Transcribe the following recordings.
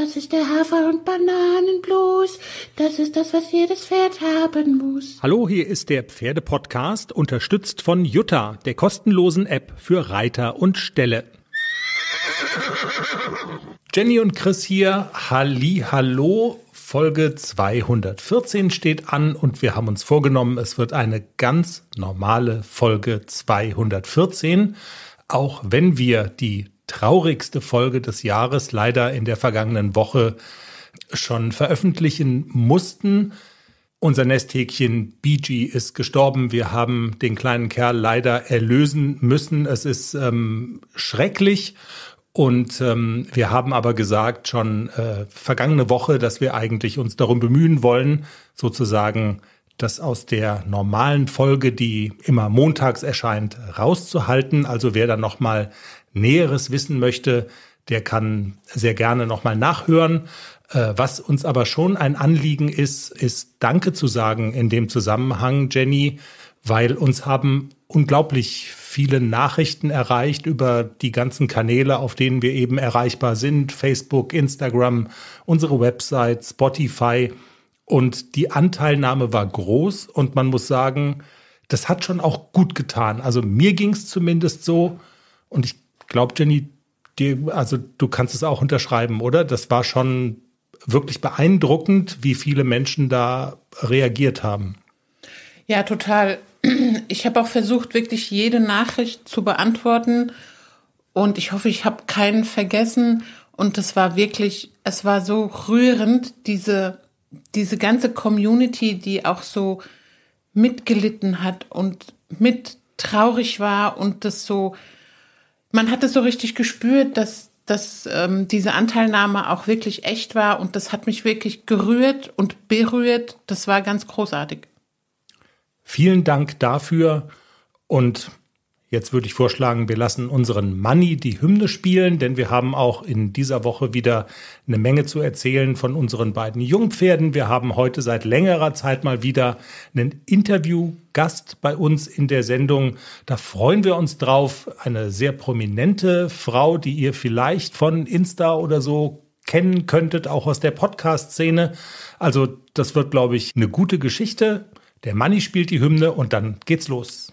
Das ist der Hafer- und Bananenblues. Das ist das, was jedes Pferd haben muss. Hallo, hier ist der Pferdepodcast, unterstützt von Jutta, der kostenlosen App für Reiter und Ställe. Jenny und Chris hier. Halli, hallo. Folge 214 steht an und wir haben uns vorgenommen, es wird eine ganz normale Folge 214. Auch wenn wir die traurigste Folge des Jahres leider in der vergangenen Woche schon veröffentlichen mussten. Unser Nesthäkchen BG ist gestorben. Wir haben den kleinen Kerl leider erlösen müssen. Es ist ähm, schrecklich. Und ähm, wir haben aber gesagt schon äh, vergangene Woche, dass wir eigentlich uns darum bemühen wollen, sozusagen das aus der normalen Folge, die immer montags erscheint, rauszuhalten. Also wer da nochmal Näheres wissen möchte, der kann sehr gerne nochmal nachhören. Äh, was uns aber schon ein Anliegen ist, ist Danke zu sagen in dem Zusammenhang, Jenny, weil uns haben unglaublich viele Nachrichten erreicht über die ganzen Kanäle, auf denen wir eben erreichbar sind. Facebook, Instagram, unsere Website, Spotify. Und die Anteilnahme war groß und man muss sagen, das hat schon auch gut getan. Also mir ging es zumindest so und ich glaube, Jenny, die, also du kannst es auch unterschreiben, oder? Das war schon wirklich beeindruckend, wie viele Menschen da reagiert haben. Ja, total. Ich habe auch versucht, wirklich jede Nachricht zu beantworten. Und ich hoffe, ich habe keinen vergessen. Und es war wirklich, es war so rührend, diese, diese ganze Community, die auch so mitgelitten hat und mit traurig war und das so man hat es so richtig gespürt, dass, dass ähm, diese Anteilnahme auch wirklich echt war und das hat mich wirklich gerührt und berührt. Das war ganz großartig. Vielen Dank dafür und Jetzt würde ich vorschlagen, wir lassen unseren Manni die Hymne spielen, denn wir haben auch in dieser Woche wieder eine Menge zu erzählen von unseren beiden Jungpferden. Wir haben heute seit längerer Zeit mal wieder einen Interviewgast bei uns in der Sendung. Da freuen wir uns drauf. Eine sehr prominente Frau, die ihr vielleicht von Insta oder so kennen könntet, auch aus der Podcast-Szene. Also das wird, glaube ich, eine gute Geschichte. Der Manni spielt die Hymne und dann geht's los.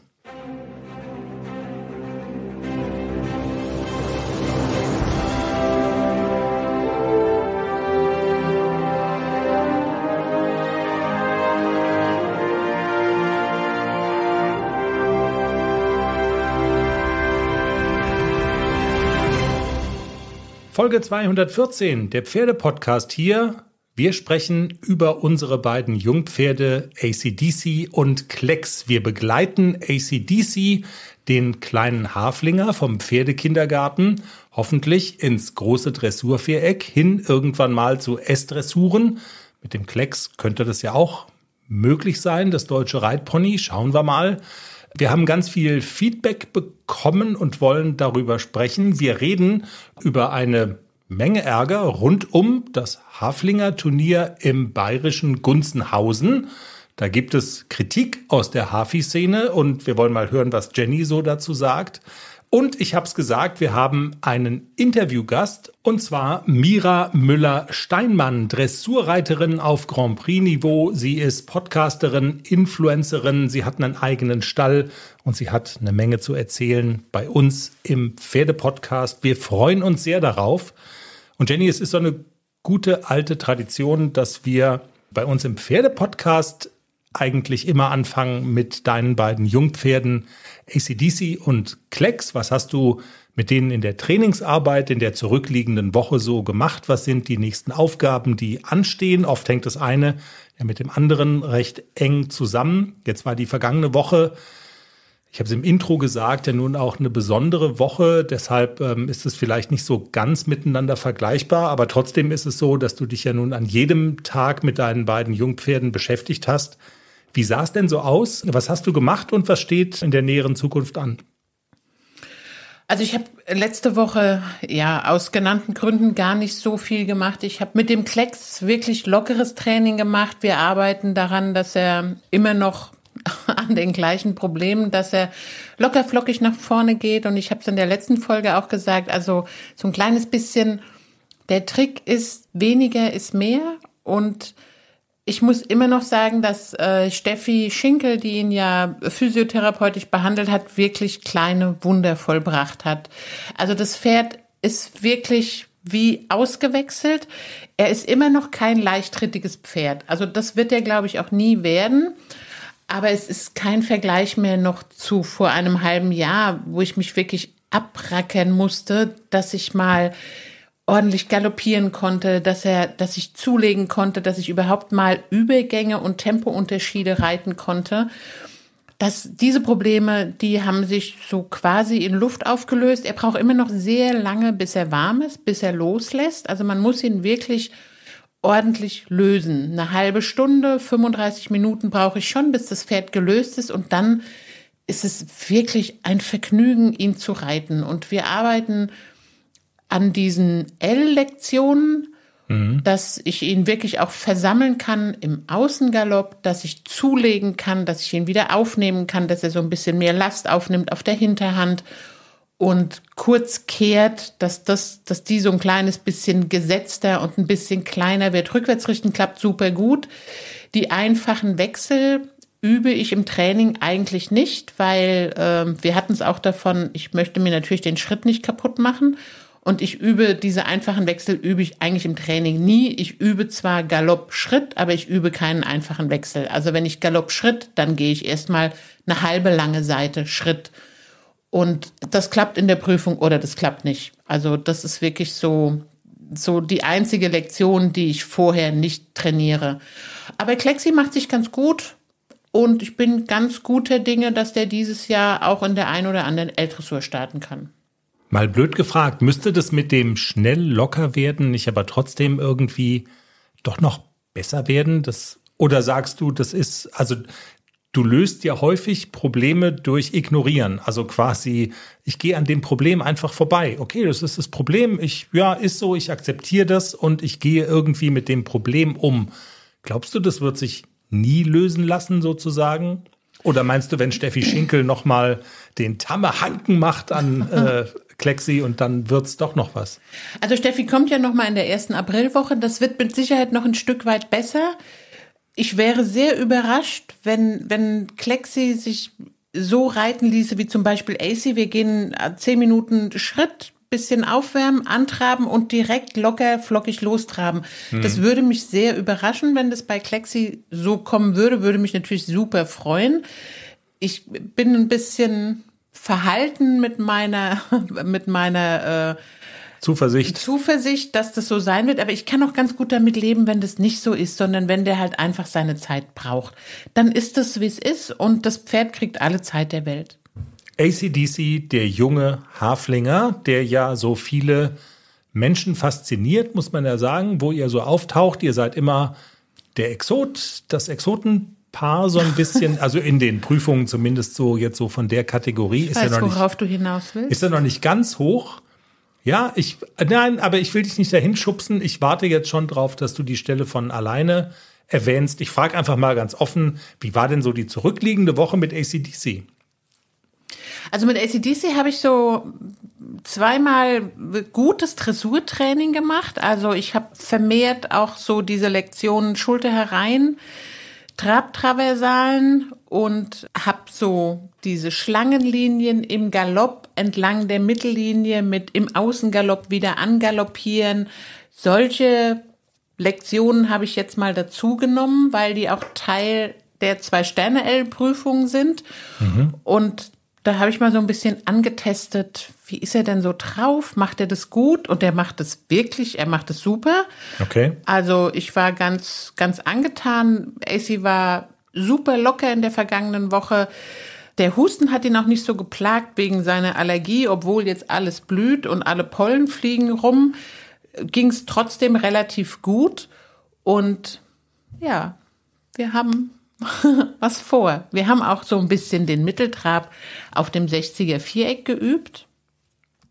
Folge 214, der Pferdepodcast hier. Wir sprechen über unsere beiden Jungpferde ACDC und Klecks. Wir begleiten ACDC, den kleinen Haflinger vom Pferdekindergarten, hoffentlich ins große Dressurviereck hin, irgendwann mal zu S-Dressuren. Mit dem Klecks könnte das ja auch möglich sein, das deutsche Reitpony. Schauen wir mal. Wir haben ganz viel Feedback bekommen und wollen darüber sprechen. Wir reden über eine Menge Ärger rund um das Haflinger Turnier im bayerischen Gunzenhausen. Da gibt es Kritik aus der Hafi-Szene und wir wollen mal hören, was Jenny so dazu sagt. Und ich habe es gesagt, wir haben einen Interviewgast und zwar Mira Müller-Steinmann, Dressurreiterin auf Grand Prix-Niveau. Sie ist Podcasterin, Influencerin, sie hat einen eigenen Stall und sie hat eine Menge zu erzählen bei uns im Pferdepodcast. Wir freuen uns sehr darauf. Und Jenny, es ist so eine gute alte Tradition, dass wir bei uns im Pferdepodcast eigentlich immer anfangen mit deinen beiden Jungpferden ACDC und Klecks. Was hast du mit denen in der Trainingsarbeit in der zurückliegenden Woche so gemacht? Was sind die nächsten Aufgaben, die anstehen? Oft hängt das eine ja mit dem anderen recht eng zusammen. Jetzt war die vergangene Woche, ich habe es im Intro gesagt, ja nun auch eine besondere Woche. Deshalb ähm, ist es vielleicht nicht so ganz miteinander vergleichbar. Aber trotzdem ist es so, dass du dich ja nun an jedem Tag mit deinen beiden Jungpferden beschäftigt hast. Wie sah es denn so aus? Was hast du gemacht und was steht in der näheren Zukunft an? Also ich habe letzte Woche ja aus genannten Gründen gar nicht so viel gemacht. Ich habe mit dem Klecks wirklich lockeres Training gemacht. Wir arbeiten daran, dass er immer noch an den gleichen Problemen, dass er lockerflockig nach vorne geht. Und ich habe es in der letzten Folge auch gesagt. Also so ein kleines bisschen. Der Trick ist weniger ist mehr und ich muss immer noch sagen, dass äh, Steffi Schinkel, die ihn ja physiotherapeutisch behandelt hat, wirklich kleine Wunder vollbracht hat. Also das Pferd ist wirklich wie ausgewechselt. Er ist immer noch kein leichtrittiges Pferd. Also das wird er, glaube ich, auch nie werden. Aber es ist kein Vergleich mehr noch zu vor einem halben Jahr, wo ich mich wirklich abrackern musste, dass ich mal ordentlich galoppieren konnte, dass er, dass ich zulegen konnte, dass ich überhaupt mal Übergänge und Tempounterschiede reiten konnte. Dass diese Probleme, die haben sich so quasi in Luft aufgelöst. Er braucht immer noch sehr lange, bis er warm ist, bis er loslässt. Also man muss ihn wirklich ordentlich lösen. Eine halbe Stunde, 35 Minuten brauche ich schon, bis das Pferd gelöst ist und dann ist es wirklich ein Vergnügen, ihn zu reiten. Und wir arbeiten an diesen L-Lektionen, mhm. dass ich ihn wirklich auch versammeln kann im Außengalopp, dass ich zulegen kann, dass ich ihn wieder aufnehmen kann, dass er so ein bisschen mehr Last aufnimmt auf der Hinterhand und kurz kehrt, dass das, dass die so ein kleines bisschen gesetzter und ein bisschen kleiner wird. Rückwärts richten klappt super gut. Die einfachen Wechsel übe ich im Training eigentlich nicht, weil äh, wir hatten es auch davon, ich möchte mir natürlich den Schritt nicht kaputt machen. Und ich übe diese einfachen Wechsel übe ich eigentlich im Training nie. Ich übe zwar Galopp-Schritt, aber ich übe keinen einfachen Wechsel. Also wenn ich Galopp-Schritt, dann gehe ich erstmal eine halbe lange Seite Schritt. Und das klappt in der Prüfung oder das klappt nicht. Also das ist wirklich so, so die einzige Lektion, die ich vorher nicht trainiere. Aber Klexi macht sich ganz gut. Und ich bin ganz guter Dinge, dass der dieses Jahr auch in der ein oder anderen l starten kann. Mal blöd gefragt, müsste das mit dem schnell locker werden nicht aber trotzdem irgendwie doch noch besser werden? Das, oder sagst du, das ist, also du löst ja häufig Probleme durch Ignorieren. Also quasi, ich gehe an dem Problem einfach vorbei. Okay, das ist das Problem. Ich, ja, ist so, ich akzeptiere das und ich gehe irgendwie mit dem Problem um. Glaubst du, das wird sich nie lösen lassen sozusagen? Oder meinst du, wenn Steffi Schinkel nochmal den Tamme Hanken macht an äh, Klexi und dann wird es doch noch was. Also Steffi kommt ja noch mal in der ersten Aprilwoche. Das wird mit Sicherheit noch ein Stück weit besser. Ich wäre sehr überrascht, wenn, wenn Klexi sich so reiten ließe, wie zum Beispiel AC. Wir gehen äh, zehn Minuten Schritt, bisschen aufwärmen, antraben und direkt locker flockig lostraben. Hm. Das würde mich sehr überraschen, wenn das bei Klexi so kommen würde, würde mich natürlich super freuen. Ich bin ein bisschen Verhalten, mit meiner, mit meiner äh, Zuversicht. Zuversicht, dass das so sein wird. Aber ich kann auch ganz gut damit leben, wenn das nicht so ist, sondern wenn der halt einfach seine Zeit braucht. Dann ist das, wie es ist und das Pferd kriegt alle Zeit der Welt. ACDC, der junge Haflinger, der ja so viele Menschen fasziniert, muss man ja sagen, wo ihr so auftaucht. Ihr seid immer der Exot, das Exoten Paar so ein bisschen, also in den Prüfungen zumindest so jetzt so von der Kategorie ich ist weiß, ja noch worauf nicht, du hinaus willst. Ist ja noch nicht ganz hoch. Ja, ich nein, aber ich will dich nicht dahin schubsen. Ich warte jetzt schon drauf, dass du die Stelle von alleine erwähnst. Ich frage einfach mal ganz offen, wie war denn so die zurückliegende Woche mit ACDC? Also mit ACDC habe ich so zweimal gutes Dressurtraining gemacht. Also ich habe vermehrt auch so diese Lektionen Schulter herein Trabtraversalen und habe so diese Schlangenlinien im Galopp entlang der Mittellinie mit im Außengalopp wieder angaloppieren. Solche Lektionen habe ich jetzt mal dazu genommen, weil die auch Teil der Zwei-Sterne-L-Prüfung sind. Mhm. Und da habe ich mal so ein bisschen angetestet, wie ist er denn so drauf? Macht er das gut? Und er macht es wirklich, er macht es super. Okay. Also ich war ganz, ganz angetan. AC war super locker in der vergangenen Woche. Der Husten hat ihn auch nicht so geplagt wegen seiner Allergie, obwohl jetzt alles blüht und alle Pollen fliegen rum, ging es trotzdem relativ gut. Und ja, wir haben was vor. Wir haben auch so ein bisschen den Mitteltrab auf dem 60er Viereck geübt.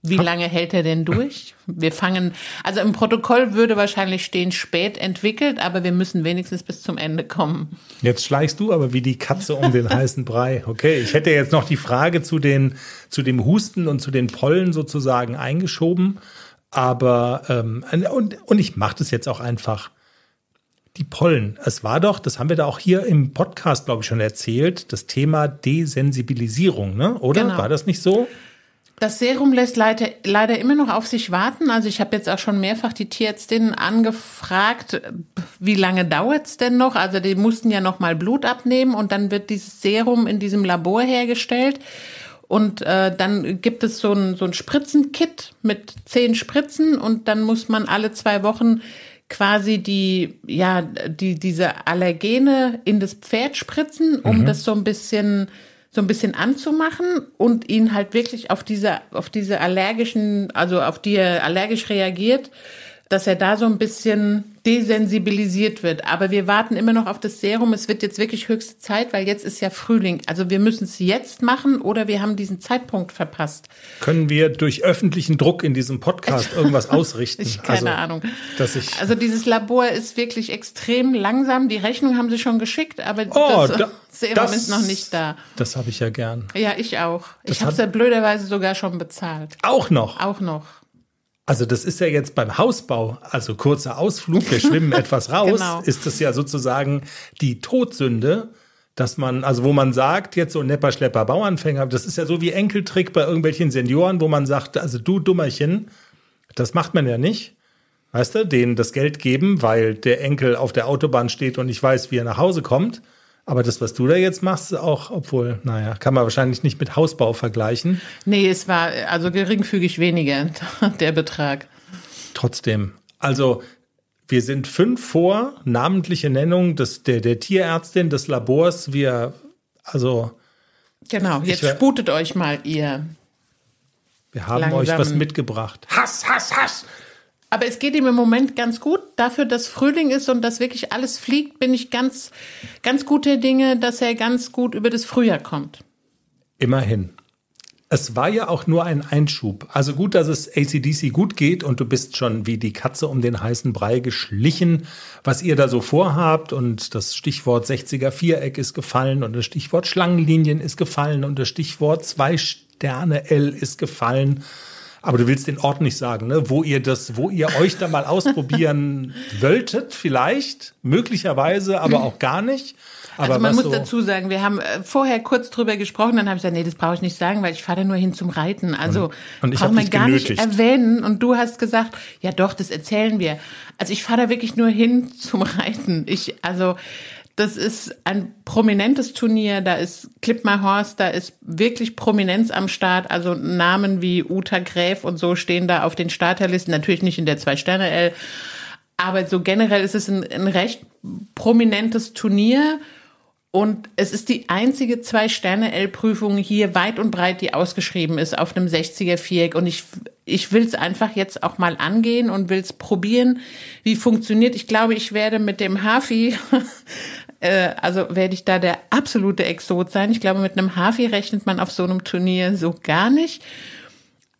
Wie lange hält er denn durch? Wir fangen, also im Protokoll würde wahrscheinlich stehen, spät entwickelt, aber wir müssen wenigstens bis zum Ende kommen. Jetzt schleichst du aber wie die Katze um den heißen Brei. Okay, ich hätte jetzt noch die Frage zu den, zu dem Husten und zu den Pollen sozusagen eingeschoben. Aber, ähm, und, und ich mache das jetzt auch einfach. Die Pollen. Es war doch, das haben wir da auch hier im Podcast, glaube ich, schon erzählt, das Thema Desensibilisierung, ne? Oder? Genau. War das nicht so? Das Serum lässt leider, leider immer noch auf sich warten. Also ich habe jetzt auch schon mehrfach die Tierärztinnen angefragt, wie lange dauert's denn noch? Also die mussten ja noch mal Blut abnehmen und dann wird dieses Serum in diesem Labor hergestellt. Und äh, dann gibt es so ein, so ein Spritzenkit mit zehn Spritzen und dann muss man alle zwei Wochen quasi die, ja, die, diese Allergene in das Pferd spritzen, um mhm. das so ein bisschen so ein bisschen anzumachen und ihn halt wirklich auf diese, auf diese allergischen, also auf die er allergisch reagiert, dass er da so ein bisschen desensibilisiert wird. Aber wir warten immer noch auf das Serum. Es wird jetzt wirklich höchste Zeit, weil jetzt ist ja Frühling. Also wir müssen es jetzt machen oder wir haben diesen Zeitpunkt verpasst. Können wir durch öffentlichen Druck in diesem Podcast irgendwas ausrichten? ich, keine also, Ahnung. Dass ich also dieses Labor ist wirklich extrem langsam. Die Rechnung haben sie schon geschickt, aber oh, das da, Serum das, ist noch nicht da. Das habe ich ja gern. Ja, ich auch. Das ich habe es ja blöderweise sogar schon bezahlt. Auch noch? Auch noch. Also das ist ja jetzt beim Hausbau, also kurzer Ausflug, wir schwimmen etwas raus, genau. ist das ja sozusagen die Todsünde, dass man, also wo man sagt, jetzt so Nepper, Schlepper, Bauanfänger, das ist ja so wie Enkeltrick bei irgendwelchen Senioren, wo man sagt, also du Dummerchen, das macht man ja nicht. Weißt du, denen das Geld geben, weil der Enkel auf der Autobahn steht und ich weiß, wie er nach Hause kommt. Aber das, was du da jetzt machst, auch, obwohl, naja, kann man wahrscheinlich nicht mit Hausbau vergleichen. Nee, es war also geringfügig weniger, der Betrag. Trotzdem. Also, wir sind fünf vor, namentliche Nennung des, der, der Tierärztin, des Labors. Wir, also. Genau, jetzt ich, sputet euch mal, ihr. Wir haben euch was mitgebracht. Hass, Hass, Hass! Aber es geht ihm im Moment ganz gut. Dafür, dass Frühling ist und dass wirklich alles fliegt, bin ich ganz, ganz gute Dinge, dass er ganz gut über das Frühjahr kommt. Immerhin. Es war ja auch nur ein Einschub. Also gut, dass es ACDC gut geht und du bist schon wie die Katze um den heißen Brei geschlichen, was ihr da so vorhabt. Und das Stichwort 60er Viereck ist gefallen und das Stichwort Schlangenlinien ist gefallen und das Stichwort Zwei Sterne L ist gefallen. Aber du willst den Ort nicht sagen, ne? wo ihr das, wo ihr euch da mal ausprobieren wolltet, vielleicht, möglicherweise, aber auch gar nicht. Aber also man muss so dazu sagen, wir haben äh, vorher kurz drüber gesprochen, dann habe ich gesagt, nee, das brauche ich nicht sagen, weil ich fahre nur hin zum Reiten. Also und, und braucht man gar genötigt. nicht erwähnen. Und du hast gesagt, ja doch, das erzählen wir. Also ich fahre da wirklich nur hin zum Reiten. Ich, also das ist ein prominentes Turnier. Da ist Clip My Horse, da ist wirklich Prominenz am Start. Also Namen wie Uta Gräf und so stehen da auf den Starterlisten. Natürlich nicht in der Zwei-Sterne-L. Aber so generell ist es ein, ein recht prominentes Turnier. Und es ist die einzige Zwei-Sterne-L-Prüfung hier weit und breit, die ausgeschrieben ist auf einem 60er-Viereck. Und ich, ich will es einfach jetzt auch mal angehen und will es probieren, wie funktioniert. Ich glaube, ich werde mit dem Hafi äh, also werde ich da der absolute Exot sein. Ich glaube, mit einem Hafi rechnet man auf so einem Turnier so gar nicht.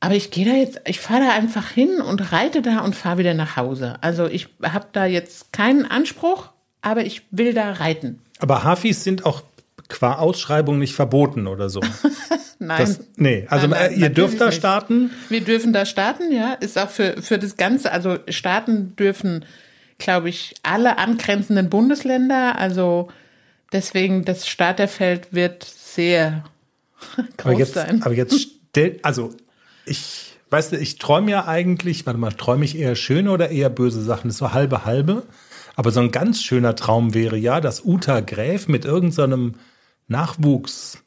Aber ich gehe da jetzt, ich fahre da einfach hin und reite da und fahre wieder nach Hause. Also ich habe da jetzt keinen Anspruch, aber ich will da reiten. Aber Hafis sind auch qua Ausschreibung nicht verboten oder so. nein. Das, nee, also nein, äh, nein, ihr dürft da starten. Wir dürfen da starten, ja. Ist auch für, für das Ganze, also starten dürfen glaube ich, alle angrenzenden Bundesländer. Also deswegen, das Starterfeld wird sehr groß aber jetzt, sein. Aber jetzt stell, also ich weißt du, ich träume ja eigentlich, warte mal, träume ich eher schöne oder eher böse Sachen? Das ist so halbe halbe. Aber so ein ganz schöner Traum wäre ja, dass Uta Gräf mit irgendeinem so Nachwuchs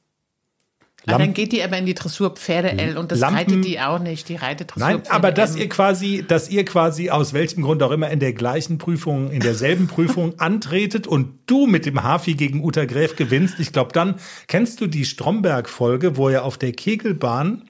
Ah, dann geht die aber in die Pferde l und das Lampen. reitet die auch nicht, die reitet Dressurpferde. Nein, aber dass ihr quasi, dass ihr quasi aus welchem Grund auch immer in der gleichen Prüfung, in derselben Prüfung antretet und du mit dem Hafi gegen Uta Gräf gewinnst. Ich glaube, dann kennst du die Stromberg-Folge, wo er auf der Kegelbahn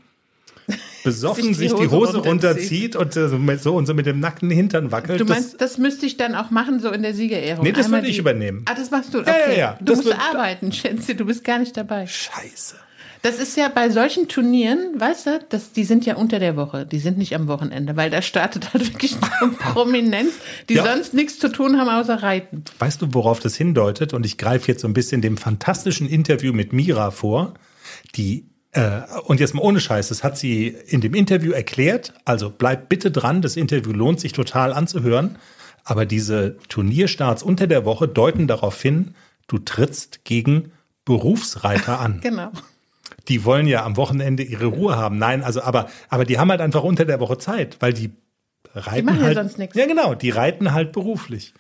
besoffen sich die Hose, die Hose runterzieht und äh, so und so mit dem nackten Hintern wackelt. Du meinst, das, das müsste ich dann auch machen, so in der Siegerehrung? Nee, das würde ich übernehmen. Ah, das machst du? Okay. Ja, ja, ja. Du das musst arbeiten, Schätze, du bist gar nicht dabei. Scheiße. Das ist ja bei solchen Turnieren, weißt du, das, die sind ja unter der Woche, die sind nicht am Wochenende, weil da startet halt wirklich eine Prominenz, die ja. sonst nichts zu tun haben außer Reiten. Weißt du, worauf das hindeutet? Und ich greife jetzt so ein bisschen dem fantastischen Interview mit Mira vor, die äh, und jetzt mal ohne Scheiß, das hat sie in dem Interview erklärt. Also bleib bitte dran, das Interview lohnt sich total anzuhören. Aber diese Turnierstarts unter der Woche deuten darauf hin, du trittst gegen Berufsreiter an. genau die wollen ja am Wochenende ihre Ruhe haben. Nein, also aber, aber die haben halt einfach unter der Woche Zeit, weil die reiten. Die machen halt, ja sonst nichts. Ja, genau, die reiten halt beruflich.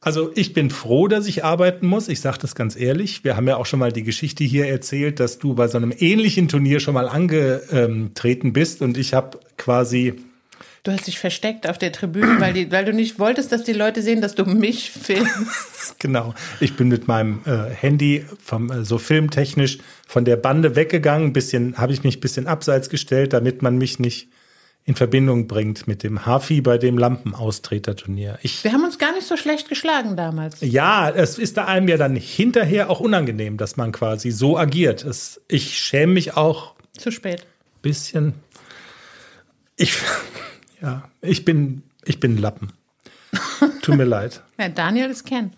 Also ich bin froh, dass ich arbeiten muss. Ich sage das ganz ehrlich. Wir haben ja auch schon mal die Geschichte hier erzählt, dass du bei so einem ähnlichen Turnier schon mal angetreten bist und ich habe quasi Du hast dich versteckt auf der Tribüne, weil, die, weil du nicht wolltest, dass die Leute sehen, dass du mich filmst. genau. Ich bin mit meinem äh, Handy vom, äh, so filmtechnisch von der Bande weggegangen. Ein bisschen habe ich mich ein bisschen abseits gestellt, damit man mich nicht in Verbindung bringt mit dem Hafi bei dem Lampenaustreten-Turnier. Wir haben uns gar nicht so schlecht geschlagen damals. Ja, es ist da einem ja dann hinterher auch unangenehm, dass man quasi so agiert. Es, ich schäme mich auch. Zu spät. Bisschen. Ich. Ja, ich bin, ich bin Lappen. Tut mir leid. Ja, Daniel ist Ken.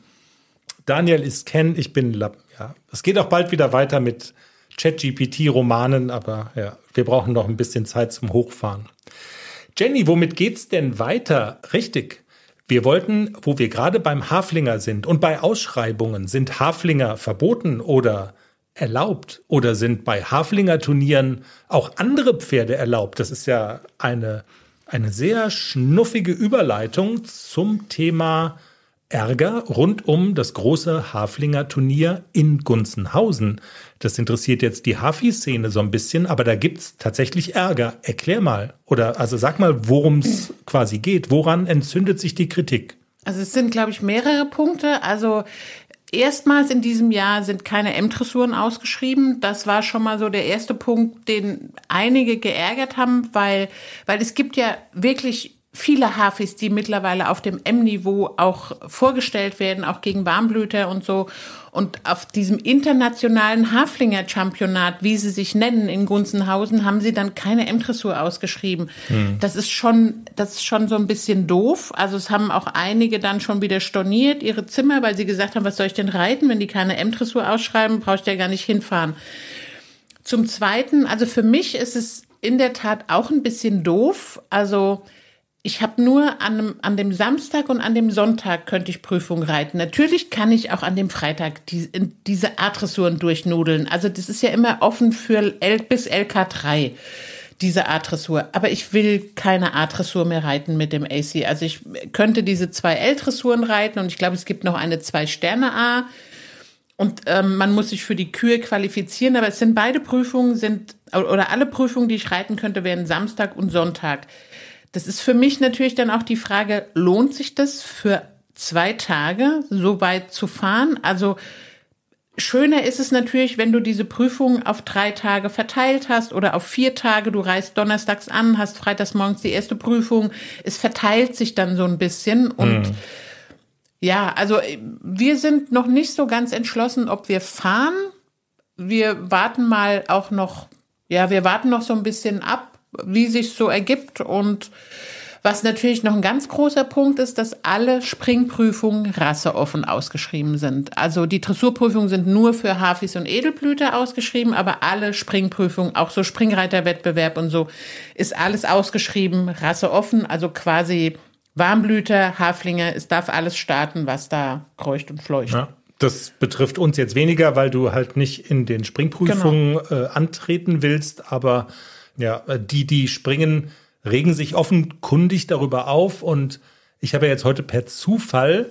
Daniel ist Ken, ich bin Lappen, ja. Es geht auch bald wieder weiter mit ChatGPT-Romanen, aber ja, wir brauchen noch ein bisschen Zeit zum Hochfahren. Jenny, womit geht's denn weiter? Richtig. Wir wollten, wo wir gerade beim Haflinger sind und bei Ausschreibungen, sind Haflinger verboten oder erlaubt? Oder sind bei Haflinger-Turnieren auch andere Pferde erlaubt? Das ist ja eine eine sehr schnuffige Überleitung zum Thema Ärger rund um das große Haflinger Turnier in Gunzenhausen. Das interessiert jetzt die Hafi-Szene so ein bisschen, aber da gibt es tatsächlich Ärger. Erklär mal oder also sag mal, worum es quasi geht. Woran entzündet sich die Kritik? Also es sind, glaube ich, mehrere Punkte. Also Erstmals in diesem Jahr sind keine M-Dressuren ausgeschrieben. Das war schon mal so der erste Punkt, den einige geärgert haben, weil, weil es gibt ja wirklich viele Hafis, die mittlerweile auf dem M-Niveau auch vorgestellt werden, auch gegen Warmblüter und so. Und auf diesem internationalen Haflinger-Championat, wie sie sich nennen, in Gunzenhausen, haben sie dann keine M-Dressur ausgeschrieben. Hm. Das ist schon, das ist schon so ein bisschen doof. Also es haben auch einige dann schon wieder storniert ihre Zimmer, weil sie gesagt haben, was soll ich denn reiten? Wenn die keine M-Dressur ausschreiben, brauche ich ja gar nicht hinfahren. Zum Zweiten, also für mich ist es in der Tat auch ein bisschen doof. Also, ich habe nur an, an dem Samstag und an dem Sonntag könnte ich Prüfung reiten. Natürlich kann ich auch an dem Freitag die, diese Adressuren durchnudeln. Also das ist ja immer offen für L, bis LK3, diese Adressur. Aber ich will keine Adressur mehr reiten mit dem AC. Also ich könnte diese zwei L-Dressuren reiten und ich glaube, es gibt noch eine Zwei-Sterne-A. Und ähm, man muss sich für die Kühe qualifizieren, aber es sind beide Prüfungen, sind, oder alle Prüfungen, die ich reiten könnte, wären Samstag und Sonntag. Das ist für mich natürlich dann auch die Frage, lohnt sich das für zwei Tage so weit zu fahren? Also schöner ist es natürlich, wenn du diese Prüfung auf drei Tage verteilt hast oder auf vier Tage. Du reist donnerstags an, hast freitags morgens die erste Prüfung. Es verteilt sich dann so ein bisschen und hm. ja, also wir sind noch nicht so ganz entschlossen, ob wir fahren. Wir warten mal auch noch, ja, wir warten noch so ein bisschen ab wie sich so ergibt. Und was natürlich noch ein ganz großer Punkt ist, dass alle Springprüfungen rasseoffen ausgeschrieben sind. Also die Dressurprüfungen sind nur für Hafis und Edelblüter ausgeschrieben, aber alle Springprüfungen, auch so Springreiterwettbewerb und so, ist alles ausgeschrieben, rasseoffen, also quasi Warmblüter, Haflinge, es darf alles starten, was da kreucht und fleucht. Ja das betrifft uns jetzt weniger, weil du halt nicht in den Springprüfungen genau. äh, antreten willst, aber ja, äh, die, die springen, regen sich offenkundig darüber auf und ich habe ja jetzt heute per Zufall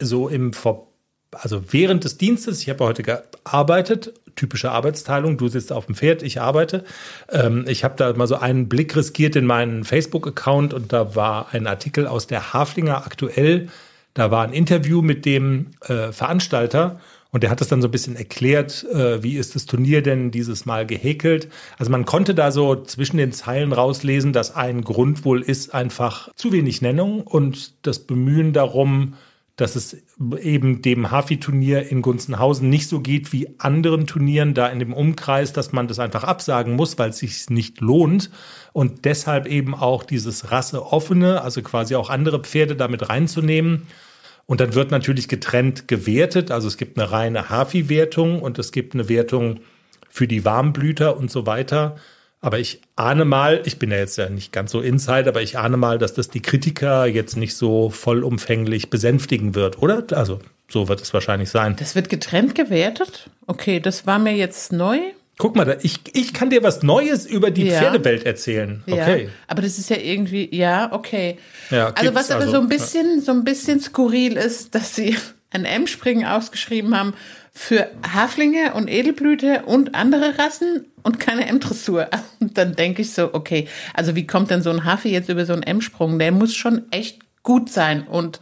so im Vor also während des Dienstes, ich habe heute gearbeitet, typische Arbeitsteilung, du sitzt auf dem Pferd, ich arbeite. Ähm, ich habe da mal so einen Blick riskiert in meinen Facebook-Account und da war ein Artikel aus der Haflinger aktuell, da war ein Interview mit dem äh, Veranstalter und er hat es dann so ein bisschen erklärt, äh, wie ist das Turnier denn dieses Mal gehäkelt. Also man konnte da so zwischen den Zeilen rauslesen, dass ein Grund wohl ist einfach zu wenig Nennung und das Bemühen darum, dass es eben dem Hafi-Turnier in Gunzenhausen nicht so geht wie anderen Turnieren da in dem Umkreis, dass man das einfach absagen muss, weil es sich nicht lohnt. Und deshalb eben auch dieses rasseoffene, also quasi auch andere Pferde damit reinzunehmen. Und dann wird natürlich getrennt gewertet. Also es gibt eine reine Hafi-Wertung und es gibt eine Wertung für die Warmblüter und so weiter. Aber ich ahne mal, ich bin ja jetzt ja nicht ganz so inside, aber ich ahne mal, dass das die Kritiker jetzt nicht so vollumfänglich besänftigen wird, oder? Also so wird es wahrscheinlich sein. Das wird getrennt gewertet? Okay, das war mir jetzt neu. Guck mal, ich, ich kann dir was Neues über die ja. Pferdewelt erzählen. Okay. Ja, aber das ist ja irgendwie, ja, okay. Ja, also was aber also, so ein bisschen, so ein bisschen skurril ist, dass sie ein M-Springen ausgeschrieben haben für Haflinge und Edelblüte und andere Rassen und keine M-Dressur. Und dann denke ich so, okay, also wie kommt denn so ein Hafe jetzt über so einen M-Sprung? Der muss schon echt gut sein und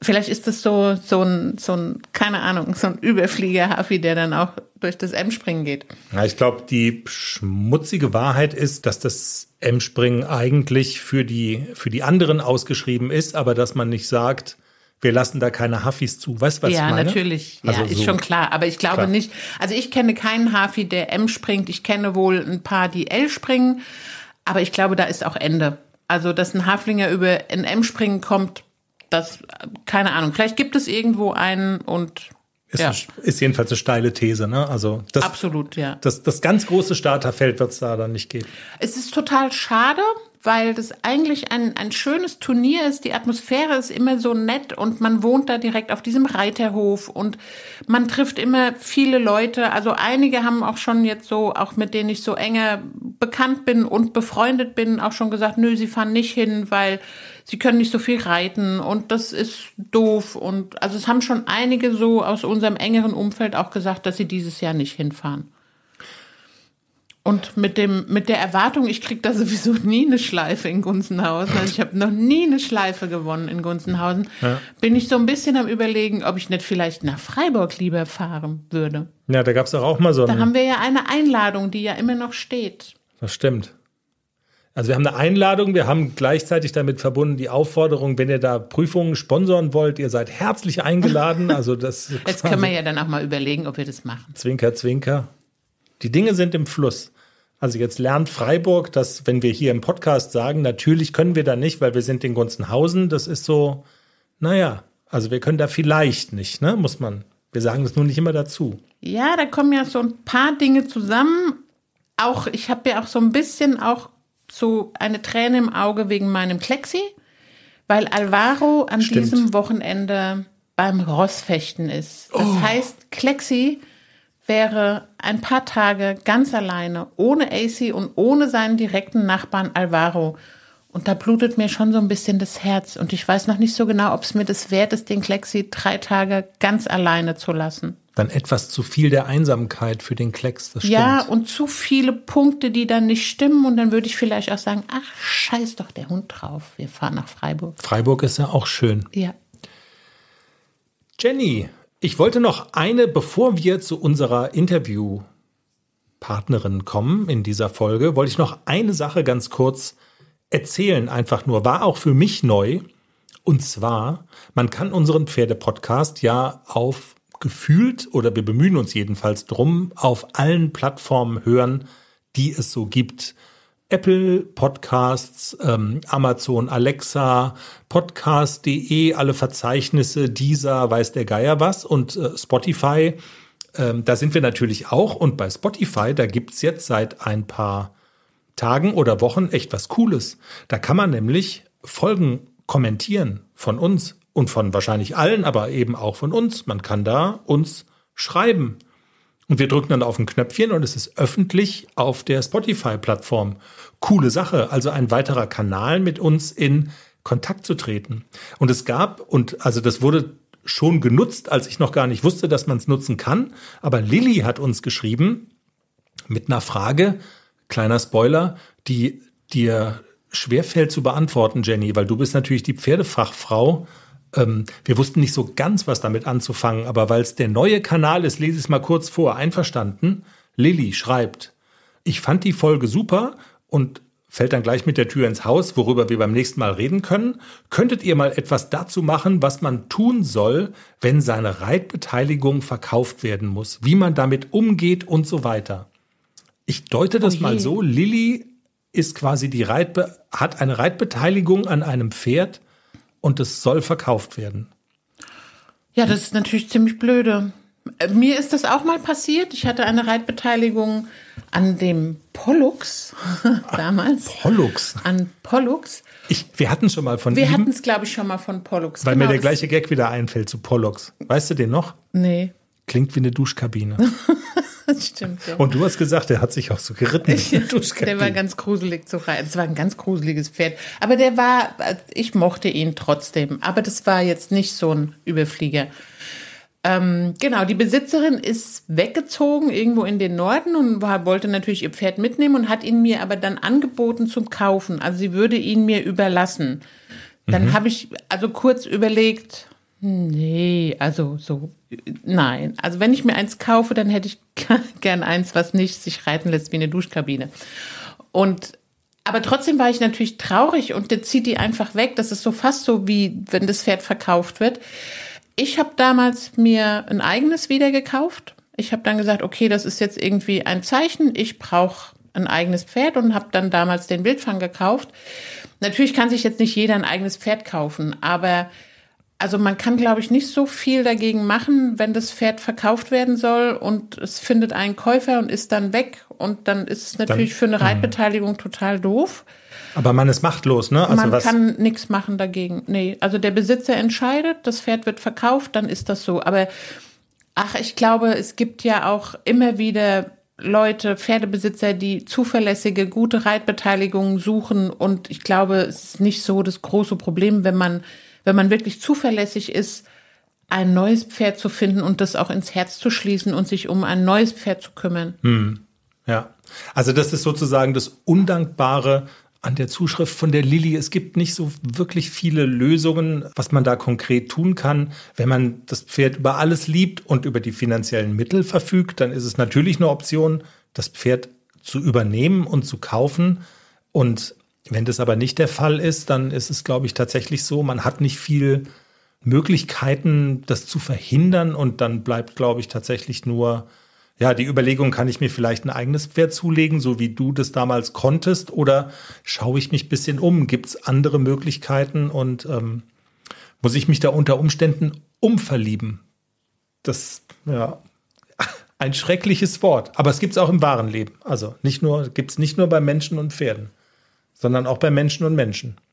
Vielleicht ist das so, so ein, so ein, keine Ahnung, so ein Überflieger-Hafi, der dann auch durch das M-Springen geht. Ja, ich glaube, die schmutzige Wahrheit ist, dass das M-Springen eigentlich für die, für die anderen ausgeschrieben ist, aber dass man nicht sagt, wir lassen da keine Hafis zu. Weißt du, was ja, ich meine? Natürlich. Also ja, natürlich. So. ist schon klar. Aber ich glaube klar. nicht. Also ich kenne keinen Hafi, der M springt. Ich kenne wohl ein paar, die L springen. Aber ich glaube, da ist auch Ende. Also, dass ein Haflinger über ein M springen kommt, das, keine Ahnung. Vielleicht gibt es irgendwo einen und ist, ja. eine, ist jedenfalls eine steile These, ne? Also das, absolut, ja. Das, das ganz große Starterfeld wird es da dann nicht geben. Es ist total schade, weil das eigentlich ein, ein schönes Turnier ist. Die Atmosphäre ist immer so nett und man wohnt da direkt auf diesem Reiterhof und man trifft immer viele Leute. Also einige haben auch schon jetzt so, auch mit denen ich so enger bekannt bin und befreundet bin, auch schon gesagt, nö, sie fahren nicht hin, weil sie können nicht so viel reiten und das ist doof. Und also es haben schon einige so aus unserem engeren Umfeld auch gesagt, dass sie dieses Jahr nicht hinfahren. Und mit dem, mit der Erwartung, ich kriege da sowieso nie eine Schleife in Gunzenhausen, also ich habe noch nie eine Schleife gewonnen in Gunzenhausen, ja. bin ich so ein bisschen am überlegen, ob ich nicht vielleicht nach Freiburg lieber fahren würde. Ja, da gab's doch auch mal so. Einen. Da haben wir ja eine Einladung, die ja immer noch steht. Das stimmt. Also wir haben eine Einladung, wir haben gleichzeitig damit verbunden die Aufforderung, wenn ihr da Prüfungen sponsoren wollt, ihr seid herzlich eingeladen. Also das Jetzt können wir ja dann auch mal überlegen, ob wir das machen. Zwinker, zwinker. Die Dinge sind im Fluss. Also jetzt lernt Freiburg, dass wenn wir hier im Podcast sagen, natürlich können wir da nicht, weil wir sind in Gunzenhausen, das ist so, naja, also wir können da vielleicht nicht, ne, muss man. Wir sagen das nur nicht immer dazu. Ja, da kommen ja so ein paar Dinge zusammen. Auch, ich habe ja auch so ein bisschen auch so eine Träne im Auge wegen meinem Klexi, weil Alvaro an Stimmt. diesem Wochenende beim Rossfechten ist. Das oh. heißt, Klexi wäre ein paar Tage ganz alleine, ohne AC und ohne seinen direkten Nachbarn Alvaro. Und da blutet mir schon so ein bisschen das Herz. Und ich weiß noch nicht so genau, ob es mir das wert ist, den Klexi drei Tage ganz alleine zu lassen dann etwas zu viel der Einsamkeit für den Klecks. Das stimmt. Ja, und zu viele Punkte, die dann nicht stimmen. Und dann würde ich vielleicht auch sagen, ach, scheiß doch der Hund drauf. Wir fahren nach Freiburg. Freiburg ist ja auch schön. Ja. Jenny, ich wollte noch eine, bevor wir zu unserer Interviewpartnerin kommen in dieser Folge, wollte ich noch eine Sache ganz kurz erzählen. Einfach nur, war auch für mich neu. Und zwar, man kann unseren Pferdepodcast ja auf gefühlt oder wir bemühen uns jedenfalls drum, auf allen Plattformen hören, die es so gibt. Apple Podcasts, ähm, Amazon Alexa, Podcast.de, alle Verzeichnisse, dieser weiß der Geier was und äh, Spotify. Ähm, da sind wir natürlich auch und bei Spotify, da gibt's jetzt seit ein paar Tagen oder Wochen echt was Cooles. Da kann man nämlich Folgen kommentieren von uns und von wahrscheinlich allen, aber eben auch von uns. Man kann da uns schreiben. Und wir drücken dann auf ein Knöpfchen und es ist öffentlich auf der Spotify-Plattform. Coole Sache, also ein weiterer Kanal mit uns in Kontakt zu treten. Und es gab, und also das wurde schon genutzt, als ich noch gar nicht wusste, dass man es nutzen kann, aber Lilly hat uns geschrieben mit einer Frage, kleiner Spoiler, die dir schwerfällt zu beantworten, Jenny, weil du bist natürlich die Pferdefachfrau ähm, wir wussten nicht so ganz, was damit anzufangen, aber weil es der neue Kanal ist, lese ich es mal kurz vor. Einverstanden? Lilly schreibt, ich fand die Folge super und fällt dann gleich mit der Tür ins Haus, worüber wir beim nächsten Mal reden können. Könntet ihr mal etwas dazu machen, was man tun soll, wenn seine Reitbeteiligung verkauft werden muss, wie man damit umgeht und so weiter. Ich deute das oh mal so, Lilly ist quasi die Reitbe hat eine Reitbeteiligung an einem Pferd, und es soll verkauft werden. Ja, das ist natürlich ziemlich blöde. Äh, mir ist das auch mal passiert. Ich hatte eine Reitbeteiligung an dem Pollux damals. Pollux. An Pollux. Ich, wir hatten schon mal von Wir hatten es, glaube ich, schon mal von Pollux. Weil genau, mir der gleiche Gag wieder einfällt zu Pollux. Weißt du den noch? Nee. Klingt wie eine Duschkabine. Das stimmt Ja. Und du hast gesagt, der hat sich auch so geritten. der war ganz gruselig zu reiten. Es war ein ganz gruseliges Pferd. Aber der war, ich mochte ihn trotzdem. Aber das war jetzt nicht so ein Überflieger. Ähm, genau, die Besitzerin ist weggezogen irgendwo in den Norden und war, wollte natürlich ihr Pferd mitnehmen und hat ihn mir aber dann angeboten zum Kaufen. Also sie würde ihn mir überlassen. Dann mhm. habe ich also kurz überlegt, Nee, also so, nein. Also wenn ich mir eins kaufe, dann hätte ich gern eins, was nicht sich reiten lässt wie eine Duschkabine. Und aber trotzdem war ich natürlich traurig und der zieht die einfach weg. Das ist so fast so wie wenn das Pferd verkauft wird. Ich habe damals mir ein eigenes wieder gekauft. Ich habe dann gesagt, okay, das ist jetzt irgendwie ein Zeichen. Ich brauche ein eigenes Pferd und habe dann damals den Wildfang gekauft. Natürlich kann sich jetzt nicht jeder ein eigenes Pferd kaufen, aber also man kann, glaube ich, nicht so viel dagegen machen, wenn das Pferd verkauft werden soll und es findet einen Käufer und ist dann weg. Und dann ist es natürlich dann, für eine mhm. Reitbeteiligung mh. total doof. Aber man ist machtlos, ne? Also man was? kann nichts machen dagegen. Nee, also der Besitzer entscheidet, das Pferd wird verkauft, dann ist das so. Aber ach, ich glaube, es gibt ja auch immer wieder Leute, Pferdebesitzer, die zuverlässige, gute Reitbeteiligungen suchen. Und ich glaube, es ist nicht so das große Problem, wenn man wenn man wirklich zuverlässig ist, ein neues Pferd zu finden und das auch ins Herz zu schließen und sich um ein neues Pferd zu kümmern. Hm. Ja. Also das ist sozusagen das Undankbare an der Zuschrift von der Lilly. Es gibt nicht so wirklich viele Lösungen, was man da konkret tun kann. Wenn man das Pferd über alles liebt und über die finanziellen Mittel verfügt, dann ist es natürlich eine Option, das Pferd zu übernehmen und zu kaufen. Und wenn das aber nicht der Fall ist, dann ist es, glaube ich, tatsächlich so, man hat nicht viel Möglichkeiten, das zu verhindern und dann bleibt, glaube ich, tatsächlich nur, ja, die Überlegung, kann ich mir vielleicht ein eigenes Pferd zulegen, so wie du das damals konntest, oder schaue ich mich ein bisschen um? Gibt es andere Möglichkeiten und ähm, muss ich mich da unter Umständen umverlieben? Das, ja, ein schreckliches Wort, aber es gibt es auch im wahren Leben. Also nicht nur, gibt es nicht nur bei Menschen und Pferden sondern auch bei Menschen und Menschen.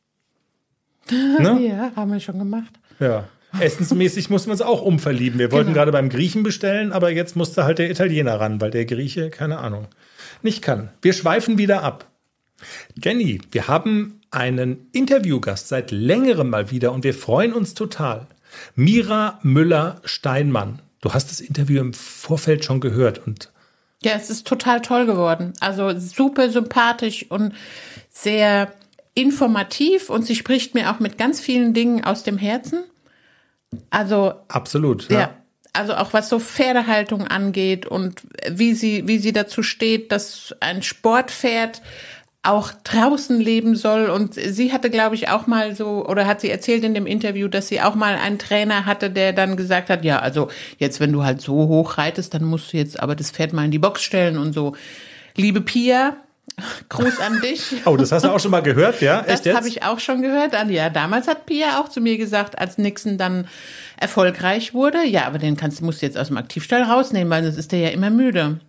Ne? Ja, haben wir schon gemacht. Ja. Essensmäßig mussten wir uns auch umverlieben. Wir wollten genau. gerade beim Griechen bestellen, aber jetzt musste halt der Italiener ran, weil der Grieche, keine Ahnung, nicht kann. Wir schweifen wieder ab. Jenny, wir haben einen Interviewgast seit längerem mal wieder und wir freuen uns total. Mira Müller-Steinmann. Du hast das Interview im Vorfeld schon gehört und. Ja, es ist total toll geworden. Also super sympathisch und sehr informativ und sie spricht mir auch mit ganz vielen Dingen aus dem Herzen. Also absolut. Ja. ja. Also auch was so Pferdehaltung angeht und wie sie wie sie dazu steht, dass ein Sportpferd auch draußen leben soll und sie hatte glaube ich auch mal so oder hat sie erzählt in dem Interview, dass sie auch mal einen Trainer hatte, der dann gesagt hat, ja, also jetzt wenn du halt so hoch reitest, dann musst du jetzt aber das Pferd mal in die Box stellen und so. Liebe Pia, Gruß an dich. Oh, das hast du auch schon mal gehört, ja? das habe ich auch schon gehört. Ah, ja, damals hat Pia auch zu mir gesagt, als Nixon dann erfolgreich wurde, ja, aber den kannst, musst du jetzt aus dem Aktivstall rausnehmen, weil sonst ist der ja immer müde.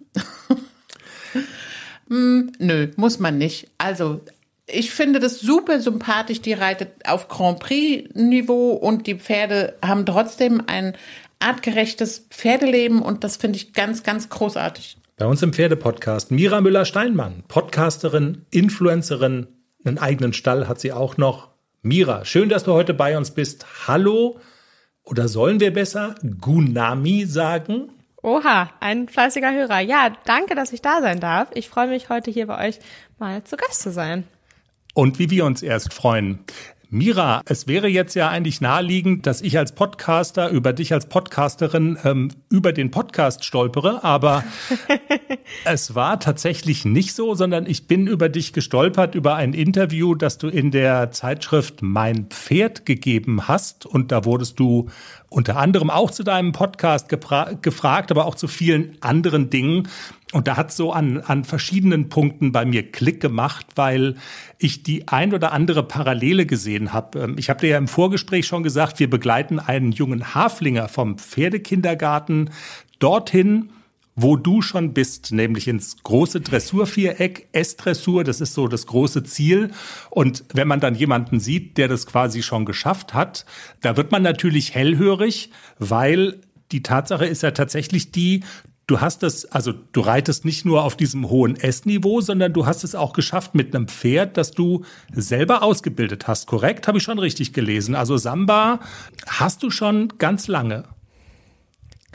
hm, nö, muss man nicht. Also, ich finde das super sympathisch. Die reitet auf Grand Prix-Niveau und die Pferde haben trotzdem ein artgerechtes Pferdeleben und das finde ich ganz, ganz großartig bei uns im Pferdepodcast Mira Müller-Steinmann, Podcasterin, Influencerin, einen eigenen Stall hat sie auch noch. Mira, schön, dass du heute bei uns bist. Hallo oder sollen wir besser Gunami sagen? Oha, ein fleißiger Hörer. Ja, danke, dass ich da sein darf. Ich freue mich heute hier bei euch mal zu Gast zu sein. Und wie wir uns erst freuen. Mira, es wäre jetzt ja eigentlich naheliegend, dass ich als Podcaster über dich als Podcasterin ähm, über den Podcast stolpere, aber es war tatsächlich nicht so, sondern ich bin über dich gestolpert, über ein Interview, das du in der Zeitschrift Mein Pferd gegeben hast. Und da wurdest du unter anderem auch zu deinem Podcast gefragt, aber auch zu vielen anderen Dingen. Und da hat so an, an verschiedenen Punkten bei mir Klick gemacht, weil ich die ein oder andere Parallele gesehen habe. Ähm, ich habe dir ja im Vorgespräch schon gesagt, wir begleiten einen jungen Haflinger vom Pferdekindergarten dorthin, wo du schon bist, nämlich ins große Dressurviereck, S-Dressur, das ist so das große Ziel. Und wenn man dann jemanden sieht, der das quasi schon geschafft hat, da wird man natürlich hellhörig, weil die Tatsache ist ja tatsächlich die, du hast es, also du reitest nicht nur auf diesem hohen S-Niveau, sondern du hast es auch geschafft mit einem Pferd, das du selber ausgebildet hast, korrekt? Habe ich schon richtig gelesen. Also Samba hast du schon ganz lange.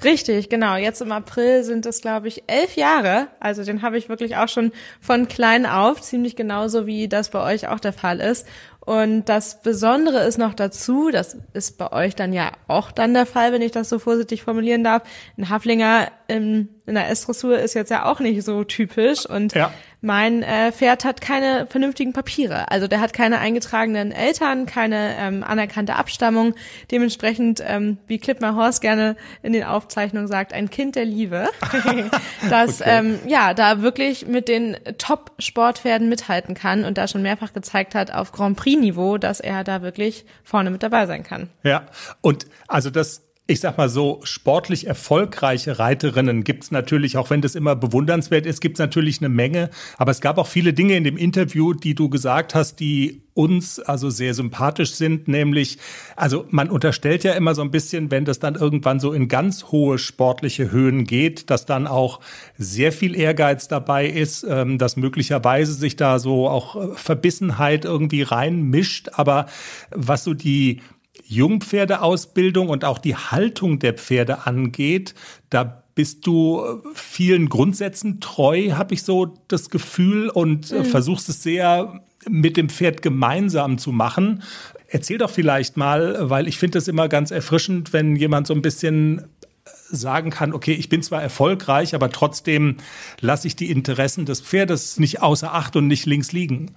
Richtig, genau. Jetzt im April sind es, glaube ich, elf Jahre. Also den habe ich wirklich auch schon von klein auf, ziemlich genauso wie das bei euch auch der Fall ist. Und das Besondere ist noch dazu, das ist bei euch dann ja auch dann der Fall, wenn ich das so vorsichtig formulieren darf. Ein Haflinger in, in der S-Dressur ist jetzt ja auch nicht so typisch und ja. Mein äh, Pferd hat keine vernünftigen Papiere. Also der hat keine eingetragenen Eltern, keine ähm, anerkannte Abstammung. Dementsprechend, ähm, wie Clip My Horse gerne in den Aufzeichnungen sagt, ein Kind der Liebe. das okay. ähm, ja da wirklich mit den Top-Sportpferden mithalten kann und da schon mehrfach gezeigt hat auf Grand Prix-Niveau, dass er da wirklich vorne mit dabei sein kann. Ja, und also das ich sag mal so, sportlich erfolgreiche Reiterinnen gibt es natürlich, auch wenn das immer bewundernswert ist, gibt es natürlich eine Menge. Aber es gab auch viele Dinge in dem Interview, die du gesagt hast, die uns also sehr sympathisch sind, nämlich, also man unterstellt ja immer so ein bisschen, wenn das dann irgendwann so in ganz hohe sportliche Höhen geht, dass dann auch sehr viel Ehrgeiz dabei ist, ähm, dass möglicherweise sich da so auch äh, Verbissenheit irgendwie reinmischt. Aber was so die Jungpferdeausbildung und auch die Haltung der Pferde angeht, da bist du äh, vielen Grundsätzen treu, habe ich so das Gefühl, und äh, mhm. versuchst es sehr mit dem Pferd gemeinsam zu machen. Erzähl doch vielleicht mal, weil ich finde es immer ganz erfrischend, wenn jemand so ein bisschen äh, sagen kann, okay, ich bin zwar erfolgreich, aber trotzdem lasse ich die Interessen des Pferdes nicht außer Acht und nicht links liegen.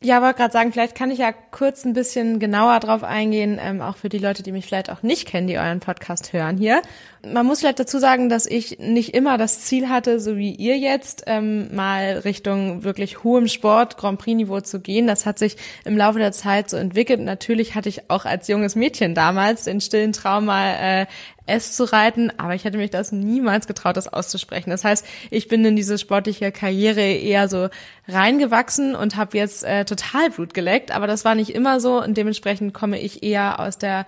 Ja, wollte gerade sagen, vielleicht kann ich ja kurz ein bisschen genauer drauf eingehen, ähm, auch für die Leute, die mich vielleicht auch nicht kennen, die euren Podcast hören hier. Man muss vielleicht dazu sagen, dass ich nicht immer das Ziel hatte, so wie ihr jetzt, ähm, mal Richtung wirklich hohem Sport, Grand Prix-Niveau zu gehen. Das hat sich im Laufe der Zeit so entwickelt. Natürlich hatte ich auch als junges Mädchen damals den stillen Traum, mal äh, S zu reiten, aber ich hätte mich das niemals getraut, das auszusprechen. Das heißt, ich bin in diese sportliche Karriere eher so reingewachsen und habe jetzt äh, total Blut geleckt, aber das war nicht immer so und dementsprechend komme ich eher aus der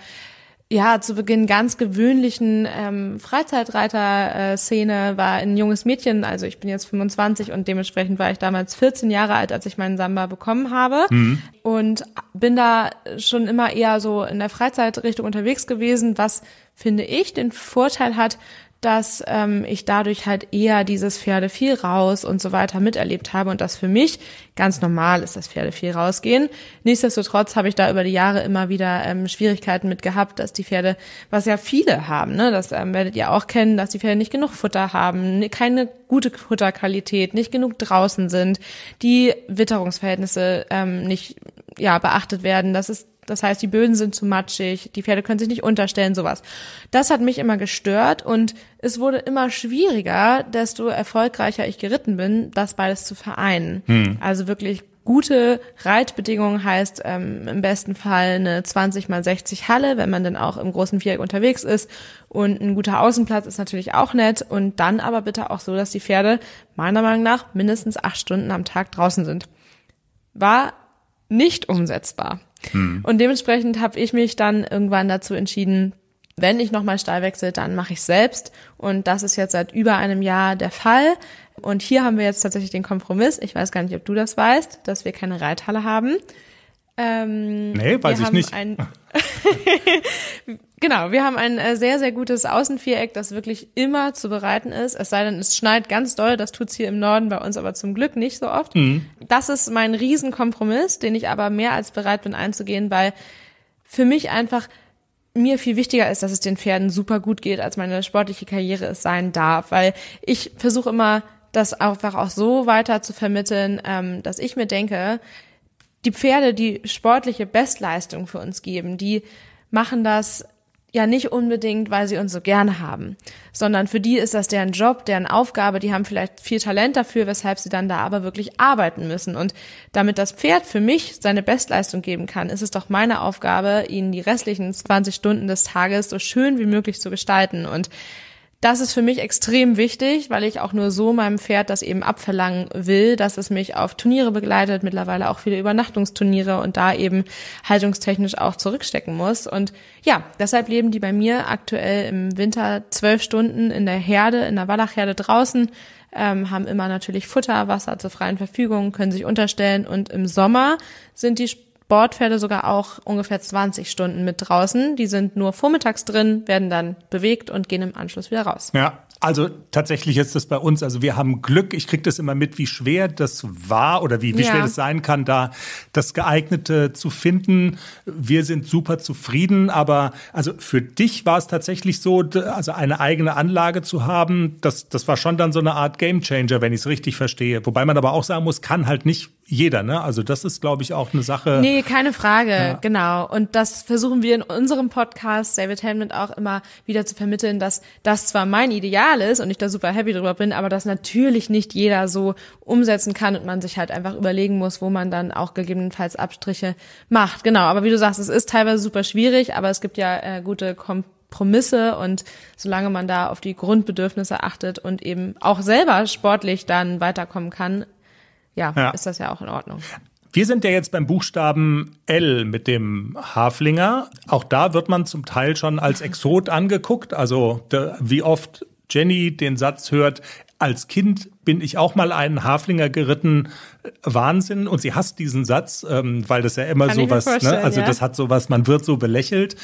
ja, zu Beginn ganz gewöhnlichen ähm, Freizeitreiter-Szene war ein junges Mädchen, also ich bin jetzt 25 und dementsprechend war ich damals 14 Jahre alt, als ich meinen Samba bekommen habe mhm. und bin da schon immer eher so in der Freizeitrichtung unterwegs gewesen, was, finde ich, den Vorteil hat, dass ähm, ich dadurch halt eher dieses Pferde viel raus und so weiter miterlebt habe und das für mich ganz normal ist, dass Pferde viel rausgehen. Nichtsdestotrotz habe ich da über die Jahre immer wieder ähm, Schwierigkeiten mit gehabt, dass die Pferde, was ja viele haben, ne, das ähm, werdet ihr auch kennen, dass die Pferde nicht genug Futter haben, ne, keine gute Futterqualität, nicht genug draußen sind, die Witterungsverhältnisse ähm, nicht ja beachtet werden, dass es das heißt, die Böden sind zu matschig, die Pferde können sich nicht unterstellen, sowas. Das hat mich immer gestört und es wurde immer schwieriger, desto erfolgreicher ich geritten bin, das beides zu vereinen. Hm. Also wirklich gute Reitbedingungen heißt ähm, im besten Fall eine 20 mal 60 Halle, wenn man dann auch im großen Viereck unterwegs ist. Und ein guter Außenplatz ist natürlich auch nett. Und dann aber bitte auch so, dass die Pferde meiner Meinung nach mindestens acht Stunden am Tag draußen sind. War nicht umsetzbar. Mhm. Und dementsprechend habe ich mich dann irgendwann dazu entschieden, wenn ich nochmal Stall wechsle, dann mache ich selbst. Und das ist jetzt seit über einem Jahr der Fall. Und hier haben wir jetzt tatsächlich den Kompromiss. Ich weiß gar nicht, ob du das weißt, dass wir keine Reithalle haben. Ähm, nee, weiß ich nicht. Ein, Genau, wir haben ein äh, sehr, sehr gutes Außenviereck, das wirklich immer zu bereiten ist. Es sei denn, es schneit ganz doll, das tut's hier im Norden bei uns aber zum Glück nicht so oft. Mhm. Das ist mein Riesenkompromiss, den ich aber mehr als bereit bin einzugehen, weil für mich einfach mir viel wichtiger ist, dass es den Pferden super gut geht, als meine sportliche Karriere es sein darf. Weil ich versuche immer, das einfach auch so weiter zu vermitteln, ähm, dass ich mir denke, die Pferde, die sportliche Bestleistung für uns geben, die machen das ja nicht unbedingt, weil sie uns so gerne haben, sondern für die ist das deren Job, deren Aufgabe, die haben vielleicht viel Talent dafür, weshalb sie dann da aber wirklich arbeiten müssen. Und damit das Pferd für mich seine Bestleistung geben kann, ist es doch meine Aufgabe, ihnen die restlichen 20 Stunden des Tages so schön wie möglich zu gestalten. Und das ist für mich extrem wichtig, weil ich auch nur so meinem Pferd das eben abverlangen will, dass es mich auf Turniere begleitet, mittlerweile auch viele Übernachtungsturniere und da eben haltungstechnisch auch zurückstecken muss. Und ja, deshalb leben die bei mir aktuell im Winter zwölf Stunden in der Herde, in der Wallachherde draußen, ähm, haben immer natürlich Futter, Wasser zur freien Verfügung, können sich unterstellen und im Sommer sind die Sportpferde sogar auch ungefähr 20 Stunden mit draußen. Die sind nur vormittags drin, werden dann bewegt und gehen im Anschluss wieder raus. Ja, also tatsächlich ist das bei uns, also wir haben Glück, ich kriege das immer mit, wie schwer das war oder wie, wie ja. schwer das sein kann, da das Geeignete zu finden. Wir sind super zufrieden, aber also für dich war es tatsächlich so, also eine eigene Anlage zu haben, das, das war schon dann so eine Art Game Changer, wenn ich es richtig verstehe. Wobei man aber auch sagen muss, kann halt nicht jeder, ne? Also das ist, glaube ich, auch eine Sache. Nee, keine Frage, ja. genau. Und das versuchen wir in unserem Podcast, David Helmut, auch immer wieder zu vermitteln, dass das zwar mein Ideal ist und ich da super happy drüber bin, aber dass natürlich nicht jeder so umsetzen kann und man sich halt einfach überlegen muss, wo man dann auch gegebenenfalls Abstriche macht. Genau, aber wie du sagst, es ist teilweise super schwierig, aber es gibt ja äh, gute Kompromisse und solange man da auf die Grundbedürfnisse achtet und eben auch selber sportlich dann weiterkommen kann, ja, ja, ist das ja auch in Ordnung. Wir sind ja jetzt beim Buchstaben L mit dem Haflinger. Auch da wird man zum Teil schon als Exot angeguckt. Also wie oft Jenny den Satz hört, als Kind bin ich auch mal einen Haflinger geritten. Wahnsinn. Und sie hasst diesen Satz, ähm, weil das ja immer Kann sowas, ne? also ja. das hat sowas, man wird so belächelt.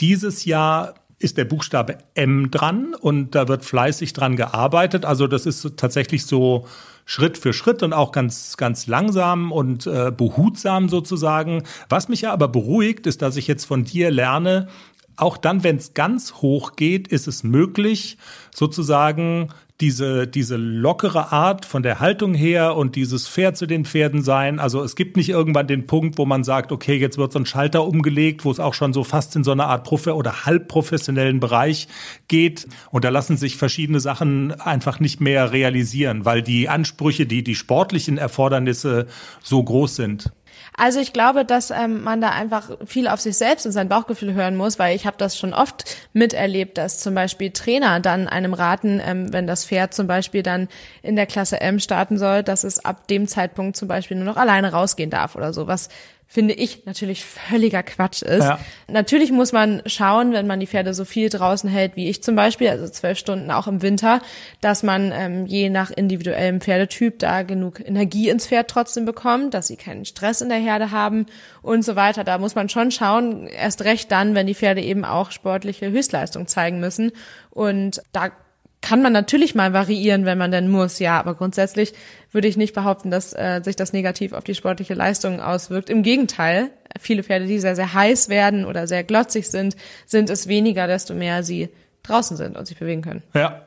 Dieses Jahr ist der Buchstabe M dran und da wird fleißig dran gearbeitet. Also das ist tatsächlich so Schritt für Schritt und auch ganz, ganz langsam und äh, behutsam sozusagen. Was mich ja aber beruhigt, ist, dass ich jetzt von dir lerne, auch dann, wenn es ganz hoch geht, ist es möglich, sozusagen diese, diese lockere Art von der Haltung her und dieses Pferd zu den Pferden sein. Also es gibt nicht irgendwann den Punkt, wo man sagt, okay, jetzt wird so ein Schalter umgelegt, wo es auch schon so fast in so eine Art Profi- oder halbprofessionellen Bereich geht. Und da lassen sich verschiedene Sachen einfach nicht mehr realisieren, weil die Ansprüche, die, die sportlichen Erfordernisse so groß sind. Also ich glaube, dass ähm, man da einfach viel auf sich selbst und sein Bauchgefühl hören muss, weil ich habe das schon oft miterlebt, dass zum Beispiel Trainer dann einem raten, ähm, wenn das Pferd zum Beispiel dann in der Klasse M starten soll, dass es ab dem Zeitpunkt zum Beispiel nur noch alleine rausgehen darf oder so, was finde ich natürlich völliger Quatsch ist. Ja. Natürlich muss man schauen, wenn man die Pferde so viel draußen hält, wie ich zum Beispiel, also zwölf Stunden auch im Winter, dass man ähm, je nach individuellem Pferdetyp da genug Energie ins Pferd trotzdem bekommt, dass sie keinen Stress in der Herde haben und so weiter. Da muss man schon schauen, erst recht dann, wenn die Pferde eben auch sportliche Höchstleistung zeigen müssen. Und da kann man natürlich mal variieren, wenn man denn muss, ja, aber grundsätzlich würde ich nicht behaupten, dass äh, sich das negativ auf die sportliche Leistung auswirkt. Im Gegenteil, viele Pferde, die sehr, sehr heiß werden oder sehr glotzig sind, sind es weniger, desto mehr sie draußen sind und sich bewegen können. Ja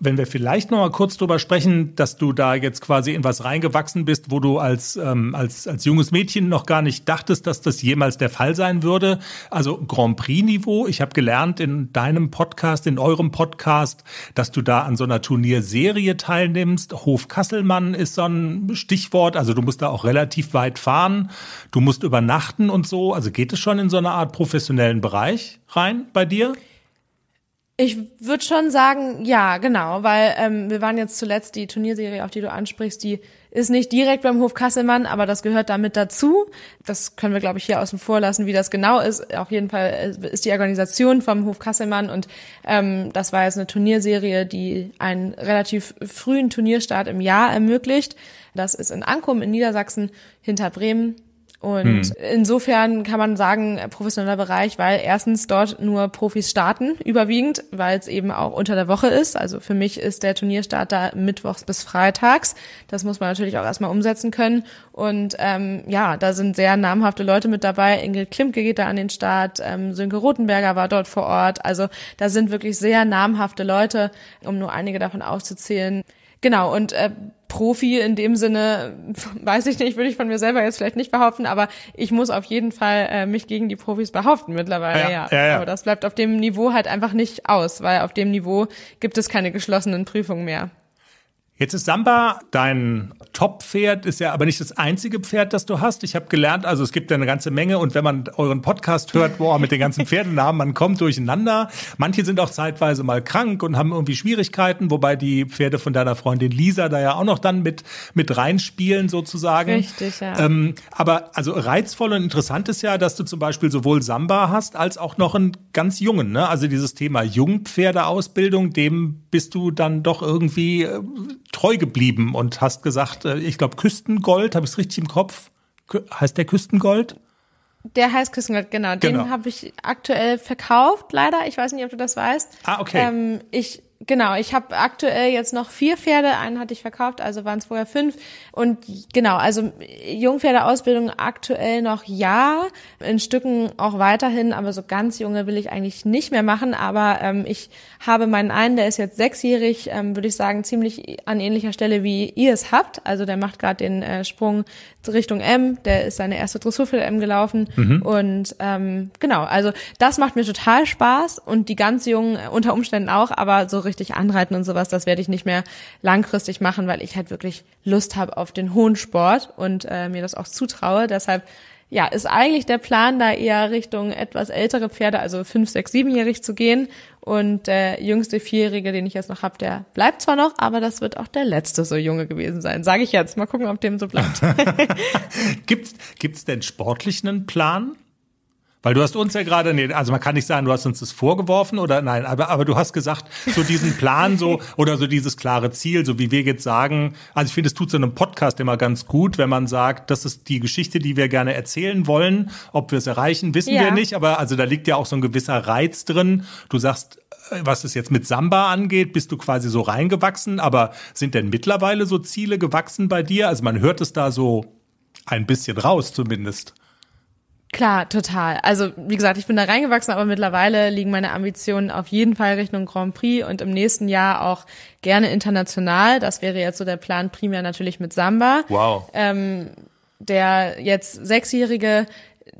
wenn wir vielleicht noch mal kurz drüber sprechen, dass du da jetzt quasi in was reingewachsen bist, wo du als, ähm, als, als junges Mädchen noch gar nicht dachtest, dass das jemals der Fall sein würde. Also Grand Prix-Niveau. Ich habe gelernt in deinem Podcast, in eurem Podcast, dass du da an so einer Turnierserie teilnimmst. Hof Kasselmann ist so ein Stichwort. Also du musst da auch relativ weit fahren. Du musst übernachten und so. Also geht es schon in so eine Art professionellen Bereich rein bei dir? Ich würde schon sagen, ja, genau, weil ähm, wir waren jetzt zuletzt die Turnierserie, auf die du ansprichst, die ist nicht direkt beim Hof Kasselmann, aber das gehört damit dazu. Das können wir, glaube ich, hier außen vor lassen, wie das genau ist. Auf jeden Fall äh, ist die Organisation vom Hof Kasselmann und ähm, das war jetzt eine Turnierserie, die einen relativ frühen Turnierstart im Jahr ermöglicht. Das ist in Ankum in Niedersachsen hinter Bremen und hm. insofern kann man sagen, äh, professioneller Bereich, weil erstens dort nur Profis starten, überwiegend, weil es eben auch unter der Woche ist. Also für mich ist der Turnierstart da mittwochs bis freitags. Das muss man natürlich auch erstmal umsetzen können. Und ähm, ja, da sind sehr namhafte Leute mit dabei. Ingrid Klimke geht da an den Start, ähm, Sönke Rotenberger war dort vor Ort. Also da sind wirklich sehr namhafte Leute, um nur einige davon aufzuzählen. Genau, und äh, Profi in dem Sinne, weiß ich nicht, würde ich von mir selber jetzt vielleicht nicht behaupten, aber ich muss auf jeden Fall äh, mich gegen die Profis behaupten mittlerweile, ja, ja. ja, ja. Aber das bleibt auf dem Niveau halt einfach nicht aus, weil auf dem Niveau gibt es keine geschlossenen Prüfungen mehr. Jetzt ist Samba dein Top-Pferd, ist ja aber nicht das einzige Pferd, das du hast. Ich habe gelernt, also es gibt ja eine ganze Menge und wenn man euren Podcast hört, boah, mit den ganzen Pferdennamen, man kommt durcheinander. Manche sind auch zeitweise mal krank und haben irgendwie Schwierigkeiten, wobei die Pferde von deiner Freundin Lisa da ja auch noch dann mit, mit reinspielen sozusagen. Richtig, ja. Ähm, aber also reizvoll und interessant ist ja, dass du zum Beispiel sowohl Samba hast, als auch noch einen ganz jungen, ne? Also dieses Thema Jungpferdeausbildung, dem bist du dann doch irgendwie äh, treu geblieben und hast gesagt, äh, ich glaube Küstengold, habe ich es richtig im Kopf? Heißt der Küstengold? Der heißt Küstengold, genau. genau. Den habe ich aktuell verkauft, leider. Ich weiß nicht, ob du das weißt. Ah, okay. Ähm, ich genau, ich habe aktuell jetzt noch vier Pferde, einen hatte ich verkauft, also waren es vorher fünf. Und genau, also Jungpferdeausbildung aktuell noch ja, in Stücken auch weiterhin, aber so ganz junge will ich eigentlich nicht mehr machen. Aber ähm, ich habe meinen einen, der ist jetzt sechsjährig, ähm, würde ich sagen, ziemlich an ähnlicher Stelle, wie ihr es habt. Also der macht gerade den äh, Sprung Richtung M, der ist seine erste Dressur für M gelaufen. Mhm. Und ähm, genau, also das macht mir total Spaß und die ganz Jungen unter Umständen auch, aber so richtig anreiten und sowas, das werde ich nicht mehr langfristig machen, weil ich halt wirklich Lust habe auf den hohen Sport und äh, mir das auch zutraue. Deshalb ja, ist eigentlich der Plan, da eher Richtung etwas ältere Pferde, also fünf, sechs, siebenjährig zu gehen. Und der äh, jüngste Vierjährige, den ich jetzt noch hab, der bleibt zwar noch, aber das wird auch der letzte so junge gewesen sein, sage ich jetzt. Mal gucken, ob dem so bleibt. gibt's, gibt's denn sportlich einen Plan? Weil du hast uns ja gerade, nee, also man kann nicht sagen, du hast uns das vorgeworfen oder nein, aber, aber du hast gesagt, so diesen Plan so oder so dieses klare Ziel, so wie wir jetzt sagen, also ich finde, es tut so einem Podcast immer ganz gut, wenn man sagt, das ist die Geschichte, die wir gerne erzählen wollen. Ob wir es erreichen, wissen ja. wir nicht, aber also da liegt ja auch so ein gewisser Reiz drin. Du sagst, äh, was es jetzt mit Samba angeht, bist du quasi so reingewachsen, aber sind denn mittlerweile so Ziele gewachsen bei dir? Also man hört es da so ein bisschen raus zumindest. Klar, total. Also wie gesagt, ich bin da reingewachsen, aber mittlerweile liegen meine Ambitionen auf jeden Fall Richtung Grand Prix und im nächsten Jahr auch gerne international. Das wäre jetzt so der Plan primär natürlich mit Samba. Wow. Ähm, der jetzt Sechsjährige,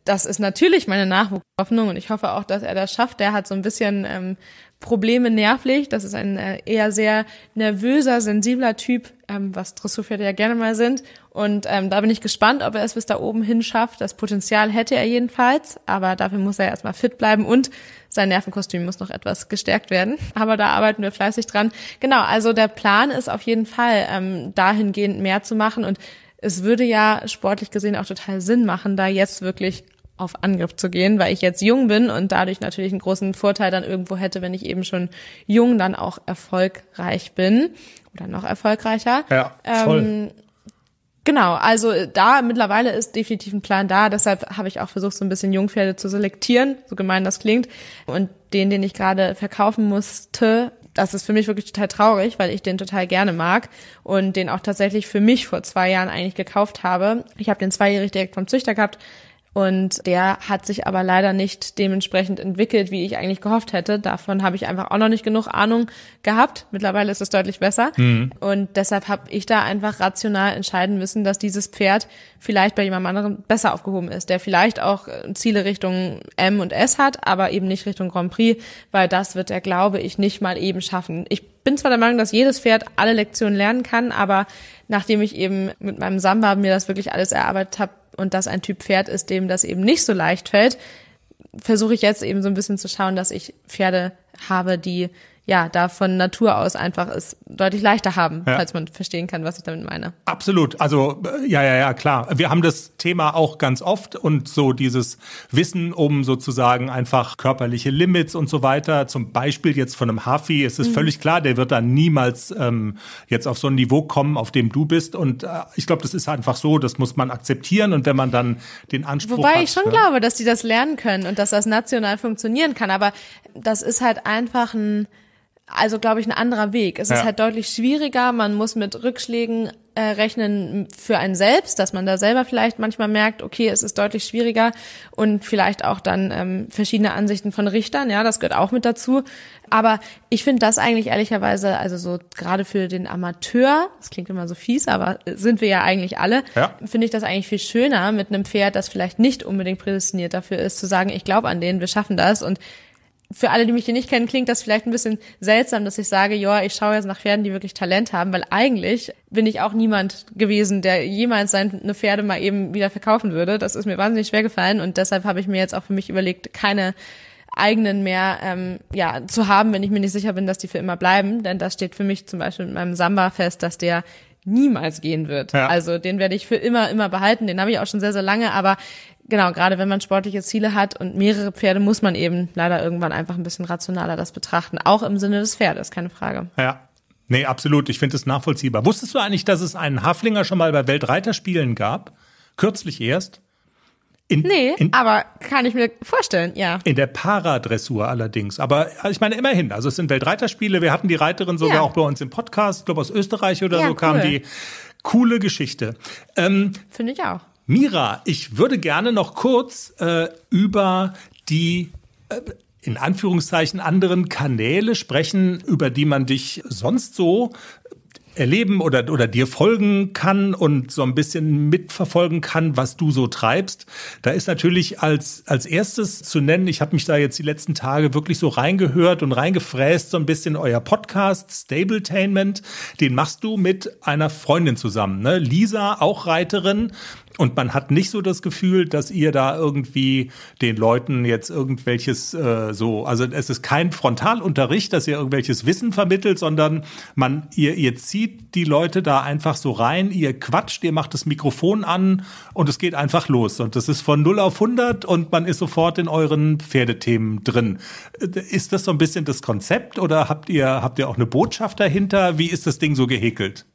das ist natürlich meine Nachwuchshoffnung und ich hoffe auch, dass er das schafft. Der hat so ein bisschen ähm, Probleme nervlich. Das ist ein äh, eher sehr nervöser, sensibler Typ, ähm, was Dressurpferde ja gerne mal sind. Und ähm, da bin ich gespannt, ob er es bis da oben hin schafft. Das Potenzial hätte er jedenfalls, aber dafür muss er erstmal fit bleiben und sein Nervenkostüm muss noch etwas gestärkt werden. Aber da arbeiten wir fleißig dran. Genau, also der Plan ist auf jeden Fall, ähm, dahingehend mehr zu machen und es würde ja sportlich gesehen auch total Sinn machen, da jetzt wirklich auf Angriff zu gehen, weil ich jetzt jung bin und dadurch natürlich einen großen Vorteil dann irgendwo hätte, wenn ich eben schon jung dann auch erfolgreich bin oder noch erfolgreicher. Ja, ähm, voll. Ähm, genau, also da mittlerweile ist definitiv ein Plan da, deshalb habe ich auch versucht, so ein bisschen Jungpferde zu selektieren, so gemein das klingt. Und den, den ich gerade verkaufen musste, das ist für mich wirklich total traurig, weil ich den total gerne mag und den auch tatsächlich für mich vor zwei Jahren eigentlich gekauft habe. Ich habe den zweijährig direkt vom Züchter gehabt, und der hat sich aber leider nicht dementsprechend entwickelt, wie ich eigentlich gehofft hätte. Davon habe ich einfach auch noch nicht genug Ahnung gehabt. Mittlerweile ist es deutlich besser. Mhm. Und deshalb habe ich da einfach rational entscheiden müssen, dass dieses Pferd vielleicht bei jemand anderem besser aufgehoben ist, der vielleicht auch äh, Ziele Richtung M und S hat, aber eben nicht Richtung Grand Prix, weil das wird er, glaube ich, nicht mal eben schaffen. Ich bin zwar der Meinung, dass jedes Pferd alle Lektionen lernen kann, aber nachdem ich eben mit meinem Samba mir das wirklich alles erarbeitet habe, und das ein Typ Pferd ist, dem das eben nicht so leicht fällt, versuche ich jetzt eben so ein bisschen zu schauen, dass ich Pferde habe, die ja, da von Natur aus einfach es deutlich leichter haben, ja. falls man verstehen kann, was ich damit meine. Absolut. Also, äh, ja, ja, ja, klar. Wir haben das Thema auch ganz oft und so dieses Wissen um sozusagen einfach körperliche Limits und so weiter. Zum Beispiel jetzt von einem Hafi. Es ist mhm. völlig klar, der wird da niemals ähm, jetzt auf so ein Niveau kommen, auf dem du bist. Und äh, ich glaube, das ist einfach so, das muss man akzeptieren. Und wenn man dann den Anspruch Wobei hat, ich schon ja. Ne? glaube, dass die das lernen können und dass das national funktionieren kann. Aber das ist halt einfach ein also glaube ich ein anderer Weg. Es ja. ist halt deutlich schwieriger, man muss mit Rückschlägen äh, rechnen für einen selbst, dass man da selber vielleicht manchmal merkt, okay, es ist deutlich schwieriger und vielleicht auch dann ähm, verschiedene Ansichten von Richtern, ja, das gehört auch mit dazu. Aber ich finde das eigentlich ehrlicherweise, also so gerade für den Amateur, das klingt immer so fies, aber sind wir ja eigentlich alle, ja. finde ich das eigentlich viel schöner mit einem Pferd, das vielleicht nicht unbedingt prädestiniert dafür ist, zu sagen, ich glaube an den, wir schaffen das und für alle, die mich hier nicht kennen, klingt das vielleicht ein bisschen seltsam, dass ich sage, ja, ich schaue jetzt nach Pferden, die wirklich Talent haben, weil eigentlich bin ich auch niemand gewesen, der jemals seine Pferde mal eben wieder verkaufen würde. Das ist mir wahnsinnig schwer gefallen und deshalb habe ich mir jetzt auch für mich überlegt, keine eigenen mehr ähm, ja, zu haben, wenn ich mir nicht sicher bin, dass die für immer bleiben. Denn das steht für mich zum Beispiel mit meinem Samba fest, dass der niemals gehen wird. Ja. Also den werde ich für immer, immer behalten. Den habe ich auch schon sehr, sehr lange, aber genau, gerade wenn man sportliche Ziele hat und mehrere Pferde, muss man eben leider irgendwann einfach ein bisschen rationaler das betrachten. Auch im Sinne des Pferdes, keine Frage. Ja. Nee, absolut. Ich finde es nachvollziehbar. Wusstest du eigentlich, dass es einen Haflinger schon mal bei Weltreiterspielen gab? Kürzlich erst. In, nee, in, aber kann ich mir vorstellen, ja. In der Paradressur allerdings. Aber äh, ich meine, immerhin. Also es sind Weltreiterspiele. Wir hatten die Reiterin sogar ja. auch bei uns im Podcast. Ich glaube, aus Österreich oder ja, so kam cool. die. Coole Geschichte. Ähm, Finde ich auch. Mira, ich würde gerne noch kurz äh, über die äh, in Anführungszeichen anderen Kanäle sprechen, über die man dich sonst so erleben oder, oder dir folgen kann und so ein bisschen mitverfolgen kann, was du so treibst. Da ist natürlich als, als erstes zu nennen, ich habe mich da jetzt die letzten Tage wirklich so reingehört und reingefräst, so ein bisschen euer Podcast Stabletainment, den machst du mit einer Freundin zusammen, ne? Lisa, auch Reiterin, und man hat nicht so das Gefühl, dass ihr da irgendwie den Leuten jetzt irgendwelches äh, so, also es ist kein Frontalunterricht, dass ihr irgendwelches Wissen vermittelt, sondern man, ihr, ihr zieht die Leute da einfach so rein, ihr quatscht, ihr macht das Mikrofon an und es geht einfach los. Und das ist von 0 auf 100 und man ist sofort in euren Pferdethemen drin. Äh, ist das so ein bisschen das Konzept oder habt ihr, habt ihr auch eine Botschaft dahinter? Wie ist das Ding so gehäkelt?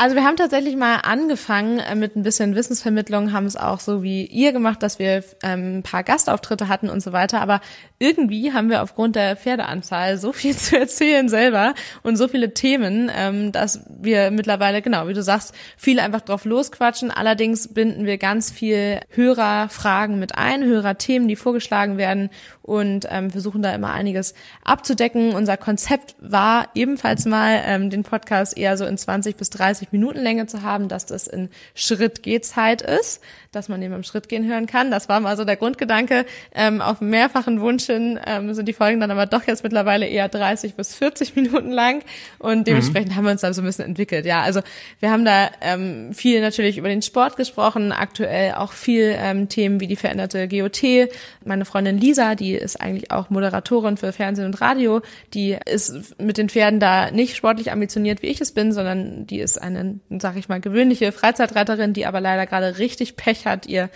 Also wir haben tatsächlich mal angefangen äh, mit ein bisschen Wissensvermittlung, haben es auch so wie ihr gemacht, dass wir ähm, ein paar Gastauftritte hatten und so weiter. Aber irgendwie haben wir aufgrund der Pferdeanzahl so viel zu erzählen selber und so viele Themen, ähm, dass wir mittlerweile, genau, wie du sagst, viel einfach drauf losquatschen. Allerdings binden wir ganz viel Hörerfragen mit ein, Hörerthemen, die vorgeschlagen werden und ähm, versuchen da immer einiges abzudecken. Unser Konzept war ebenfalls mal, den Podcast eher so in 20 bis 30 30 Minuten Länge zu haben, dass das in Schrittgehzeit ist, dass man den beim Schrittgehen hören kann. Das war mal so der Grundgedanke. Ähm, auf mehrfachen Wunsch ähm, sind die Folgen dann aber doch jetzt mittlerweile eher 30 bis 40 Minuten lang und mhm. dementsprechend mhm. haben wir uns dann so ein bisschen entwickelt. Ja, also wir haben da ähm, viel natürlich über den Sport gesprochen, aktuell auch viel ähm, Themen wie die veränderte GOT. Meine Freundin Lisa, die ist eigentlich auch Moderatorin für Fernsehen und Radio, die ist mit den Pferden da nicht sportlich ambitioniert, wie ich es bin, sondern die ist eine eine, sag ich mal, gewöhnliche Freizeitreiterin, die aber leider gerade richtig Pech hat, ihr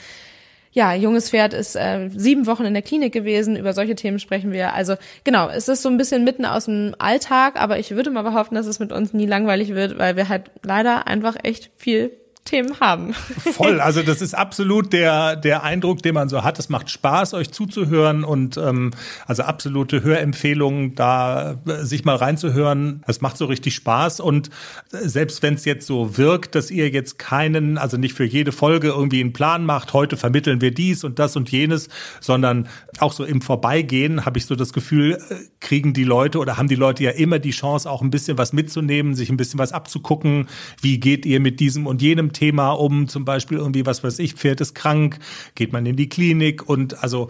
ja, junges Pferd ist äh, sieben Wochen in der Klinik gewesen. Über solche Themen sprechen wir. Also genau, es ist so ein bisschen mitten aus dem Alltag, aber ich würde mal behaupten, dass es mit uns nie langweilig wird, weil wir halt leider einfach echt viel Themen haben. Voll, also das ist absolut der, der Eindruck, den man so hat. Es macht Spaß, euch zuzuhören und ähm, also absolute Hörempfehlungen, da äh, sich mal reinzuhören. Es macht so richtig Spaß und äh, selbst wenn es jetzt so wirkt, dass ihr jetzt keinen, also nicht für jede Folge irgendwie einen Plan macht, heute vermitteln wir dies und das und jenes, sondern auch so im Vorbeigehen habe ich so das Gefühl, äh, kriegen die Leute oder haben die Leute ja immer die Chance, auch ein bisschen was mitzunehmen, sich ein bisschen was abzugucken. Wie geht ihr mit diesem und jenem Thema um, zum Beispiel irgendwie, was weiß ich, Pferd ist krank, geht man in die Klinik und also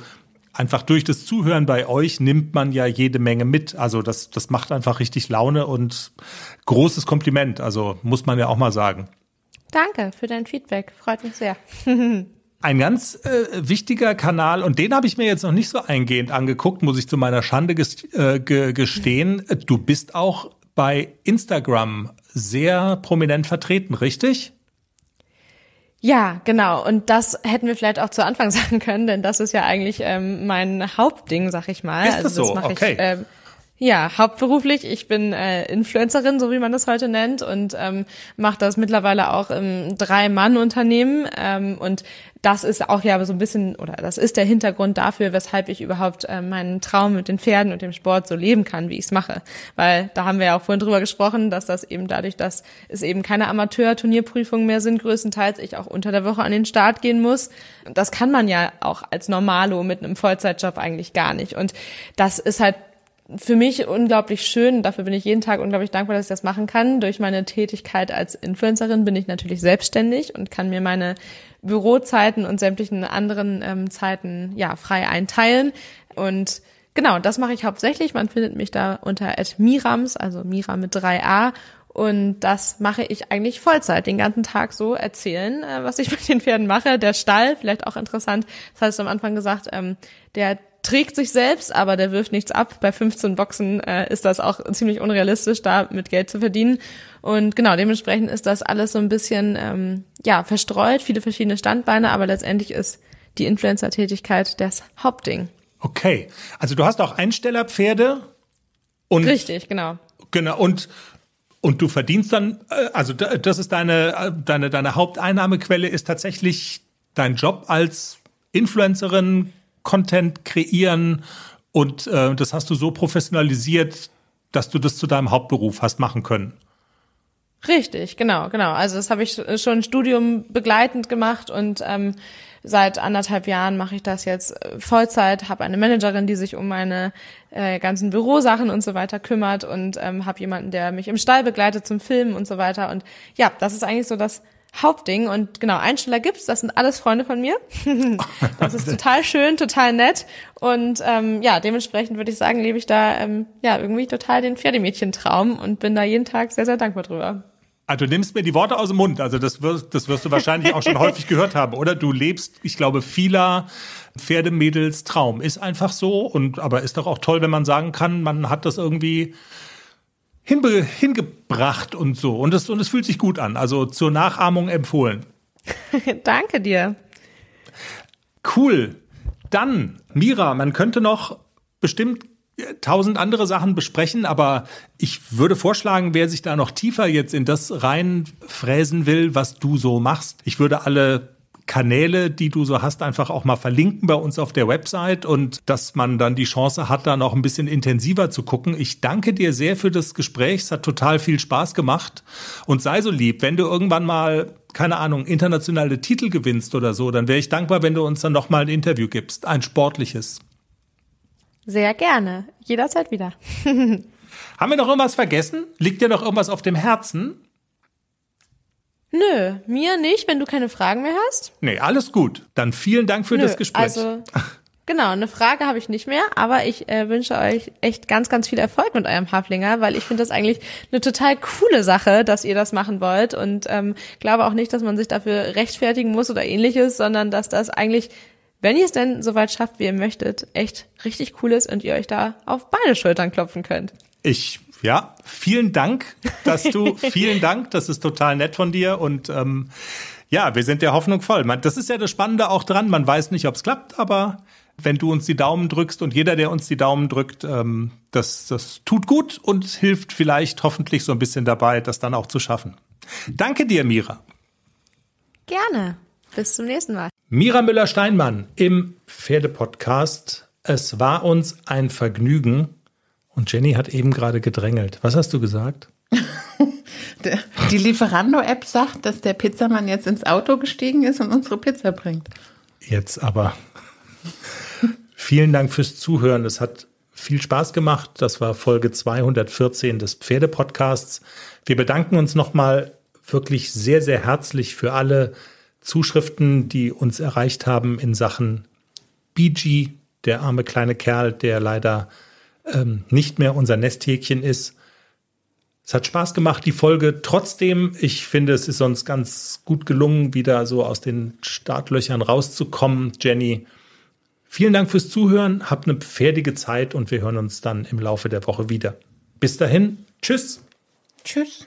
einfach durch das Zuhören bei euch nimmt man ja jede Menge mit. Also das, das macht einfach richtig Laune und großes Kompliment. Also muss man ja auch mal sagen. Danke für dein Feedback. Freut mich sehr. Ein ganz äh, wichtiger Kanal, und den habe ich mir jetzt noch nicht so eingehend angeguckt, muss ich zu meiner Schande äh, gestehen. Du bist auch bei Instagram sehr prominent vertreten, richtig? Ja, genau. Und das hätten wir vielleicht auch zu Anfang sagen können, denn das ist ja eigentlich ähm, mein Hauptding, sag ich mal. Ist das also das so? mache okay. ich. Ähm, ja, hauptberuflich. Ich bin äh, Influencerin, so wie man das heute nennt, und ähm, mache das mittlerweile auch im Drei-Mann-Unternehmen. Ähm, und das ist auch ja so ein bisschen, oder das ist der Hintergrund dafür, weshalb ich überhaupt äh, meinen Traum mit den Pferden und dem Sport so leben kann, wie ich es mache. Weil da haben wir ja auch vorhin drüber gesprochen, dass das eben dadurch, dass es eben keine Amateur-Turnierprüfungen mehr sind, größtenteils ich auch unter der Woche an den Start gehen muss. Das kann man ja auch als Normalo mit einem Vollzeitjob eigentlich gar nicht. Und das ist halt für mich unglaublich schön. Dafür bin ich jeden Tag unglaublich dankbar, dass ich das machen kann. Durch meine Tätigkeit als Influencerin bin ich natürlich selbstständig und kann mir meine Bürozeiten und sämtlichen anderen ähm, Zeiten ja frei einteilen. Und genau, das mache ich hauptsächlich. Man findet mich da unter @mirams, also Mira mit 3a. Und das mache ich eigentlich Vollzeit, den ganzen Tag so erzählen, äh, was ich mit den Pferden mache. Der Stall, vielleicht auch interessant, das du am Anfang gesagt, ähm, der trägt sich selbst, aber der wirft nichts ab. Bei 15 Boxen äh, ist das auch ziemlich unrealistisch, da mit Geld zu verdienen. Und genau, dementsprechend ist das alles so ein bisschen ähm, ja verstreut, viele verschiedene Standbeine, aber letztendlich ist die Influencer-Tätigkeit das Hauptding. Okay, also du hast auch Einstellerpferde und richtig, genau, genau und und du verdienst dann, äh, also das ist deine äh, deine deine Haupteinnahmequelle ist tatsächlich dein Job als Influencerin, Content kreieren und äh, das hast du so professionalisiert, dass du das zu deinem Hauptberuf hast machen können. Richtig, genau, genau. Also das habe ich schon Studium begleitend gemacht und ähm, seit anderthalb Jahren mache ich das jetzt äh, Vollzeit, habe eine Managerin, die sich um meine äh, ganzen Bürosachen und so weiter kümmert und ähm, habe jemanden, der mich im Stall begleitet zum Filmen und so weiter. Und ja, das ist eigentlich so das Hauptding. Und genau, Einsteller gibt's, das sind alles Freunde von mir. das ist total schön, total nett. Und ähm, ja, dementsprechend würde ich sagen, lebe ich da ähm, ja irgendwie total den Pferdemädchentraum und bin da jeden Tag sehr, sehr dankbar drüber. Also du nimmst mir die Worte aus dem Mund. Also das wirst, das wirst du wahrscheinlich auch schon häufig gehört haben, oder? Du lebst, ich glaube, vieler Pferdemädels Traum. Ist einfach so. Und aber ist doch auch toll, wenn man sagen kann, man hat das irgendwie hinbe hingebracht und so. Und es und es fühlt sich gut an. Also zur Nachahmung empfohlen. Danke dir. Cool. Dann, Mira, man könnte noch bestimmt äh, tausend andere Sachen besprechen, aber ich würde vorschlagen, wer sich da noch tiefer jetzt in das reinfräsen will, was du so machst, ich würde alle Kanäle, die du so hast, einfach auch mal verlinken bei uns auf der Website und dass man dann die Chance hat, da noch ein bisschen intensiver zu gucken. Ich danke dir sehr für das Gespräch. Es hat total viel Spaß gemacht. Und sei so lieb, wenn du irgendwann mal, keine Ahnung, internationale Titel gewinnst oder so, dann wäre ich dankbar, wenn du uns dann nochmal ein Interview gibst. Ein sportliches. Sehr gerne. Jederzeit wieder. Haben wir noch irgendwas vergessen? Liegt dir noch irgendwas auf dem Herzen? Nö, mir nicht, wenn du keine Fragen mehr hast. Nee, alles gut. Dann vielen Dank für Nö, das Gespräch. Also, genau, eine Frage habe ich nicht mehr, aber ich äh, wünsche euch echt ganz, ganz viel Erfolg mit eurem Haflinger, weil ich finde das eigentlich eine total coole Sache, dass ihr das machen wollt und ähm, glaube auch nicht, dass man sich dafür rechtfertigen muss oder ähnliches, sondern dass das eigentlich wenn ihr es denn soweit schafft, wie ihr möchtet, echt richtig cool ist und ihr euch da auf beide Schultern klopfen könnt. Ich ja, vielen Dank, dass du, vielen Dank, das ist total nett von dir und ähm, ja, wir sind der Hoffnung voll. Man, das ist ja das Spannende auch dran, man weiß nicht, ob es klappt, aber wenn du uns die Daumen drückst und jeder, der uns die Daumen drückt, ähm, das, das tut gut und hilft vielleicht hoffentlich so ein bisschen dabei, das dann auch zu schaffen. Danke dir, Mira. Gerne. Bis zum nächsten Mal. Mira Müller-Steinmann im Pferdepodcast. Es war uns ein Vergnügen. Und Jenny hat eben gerade gedrängelt. Was hast du gesagt? Die Lieferando-App sagt, dass der Pizzamann jetzt ins Auto gestiegen ist und unsere Pizza bringt. Jetzt aber. Vielen Dank fürs Zuhören. Es hat viel Spaß gemacht. Das war Folge 214 des Pferdepodcasts. Wir bedanken uns nochmal wirklich sehr, sehr herzlich für alle Zuschriften, die uns erreicht haben in Sachen BG, der arme kleine Kerl, der leider ähm, nicht mehr unser Nesthäkchen ist. Es hat Spaß gemacht, die Folge. Trotzdem, ich finde, es ist uns ganz gut gelungen, wieder so aus den Startlöchern rauszukommen. Jenny, vielen Dank fürs Zuhören. Habt eine pferdige Zeit und wir hören uns dann im Laufe der Woche wieder. Bis dahin, tschüss. Tschüss.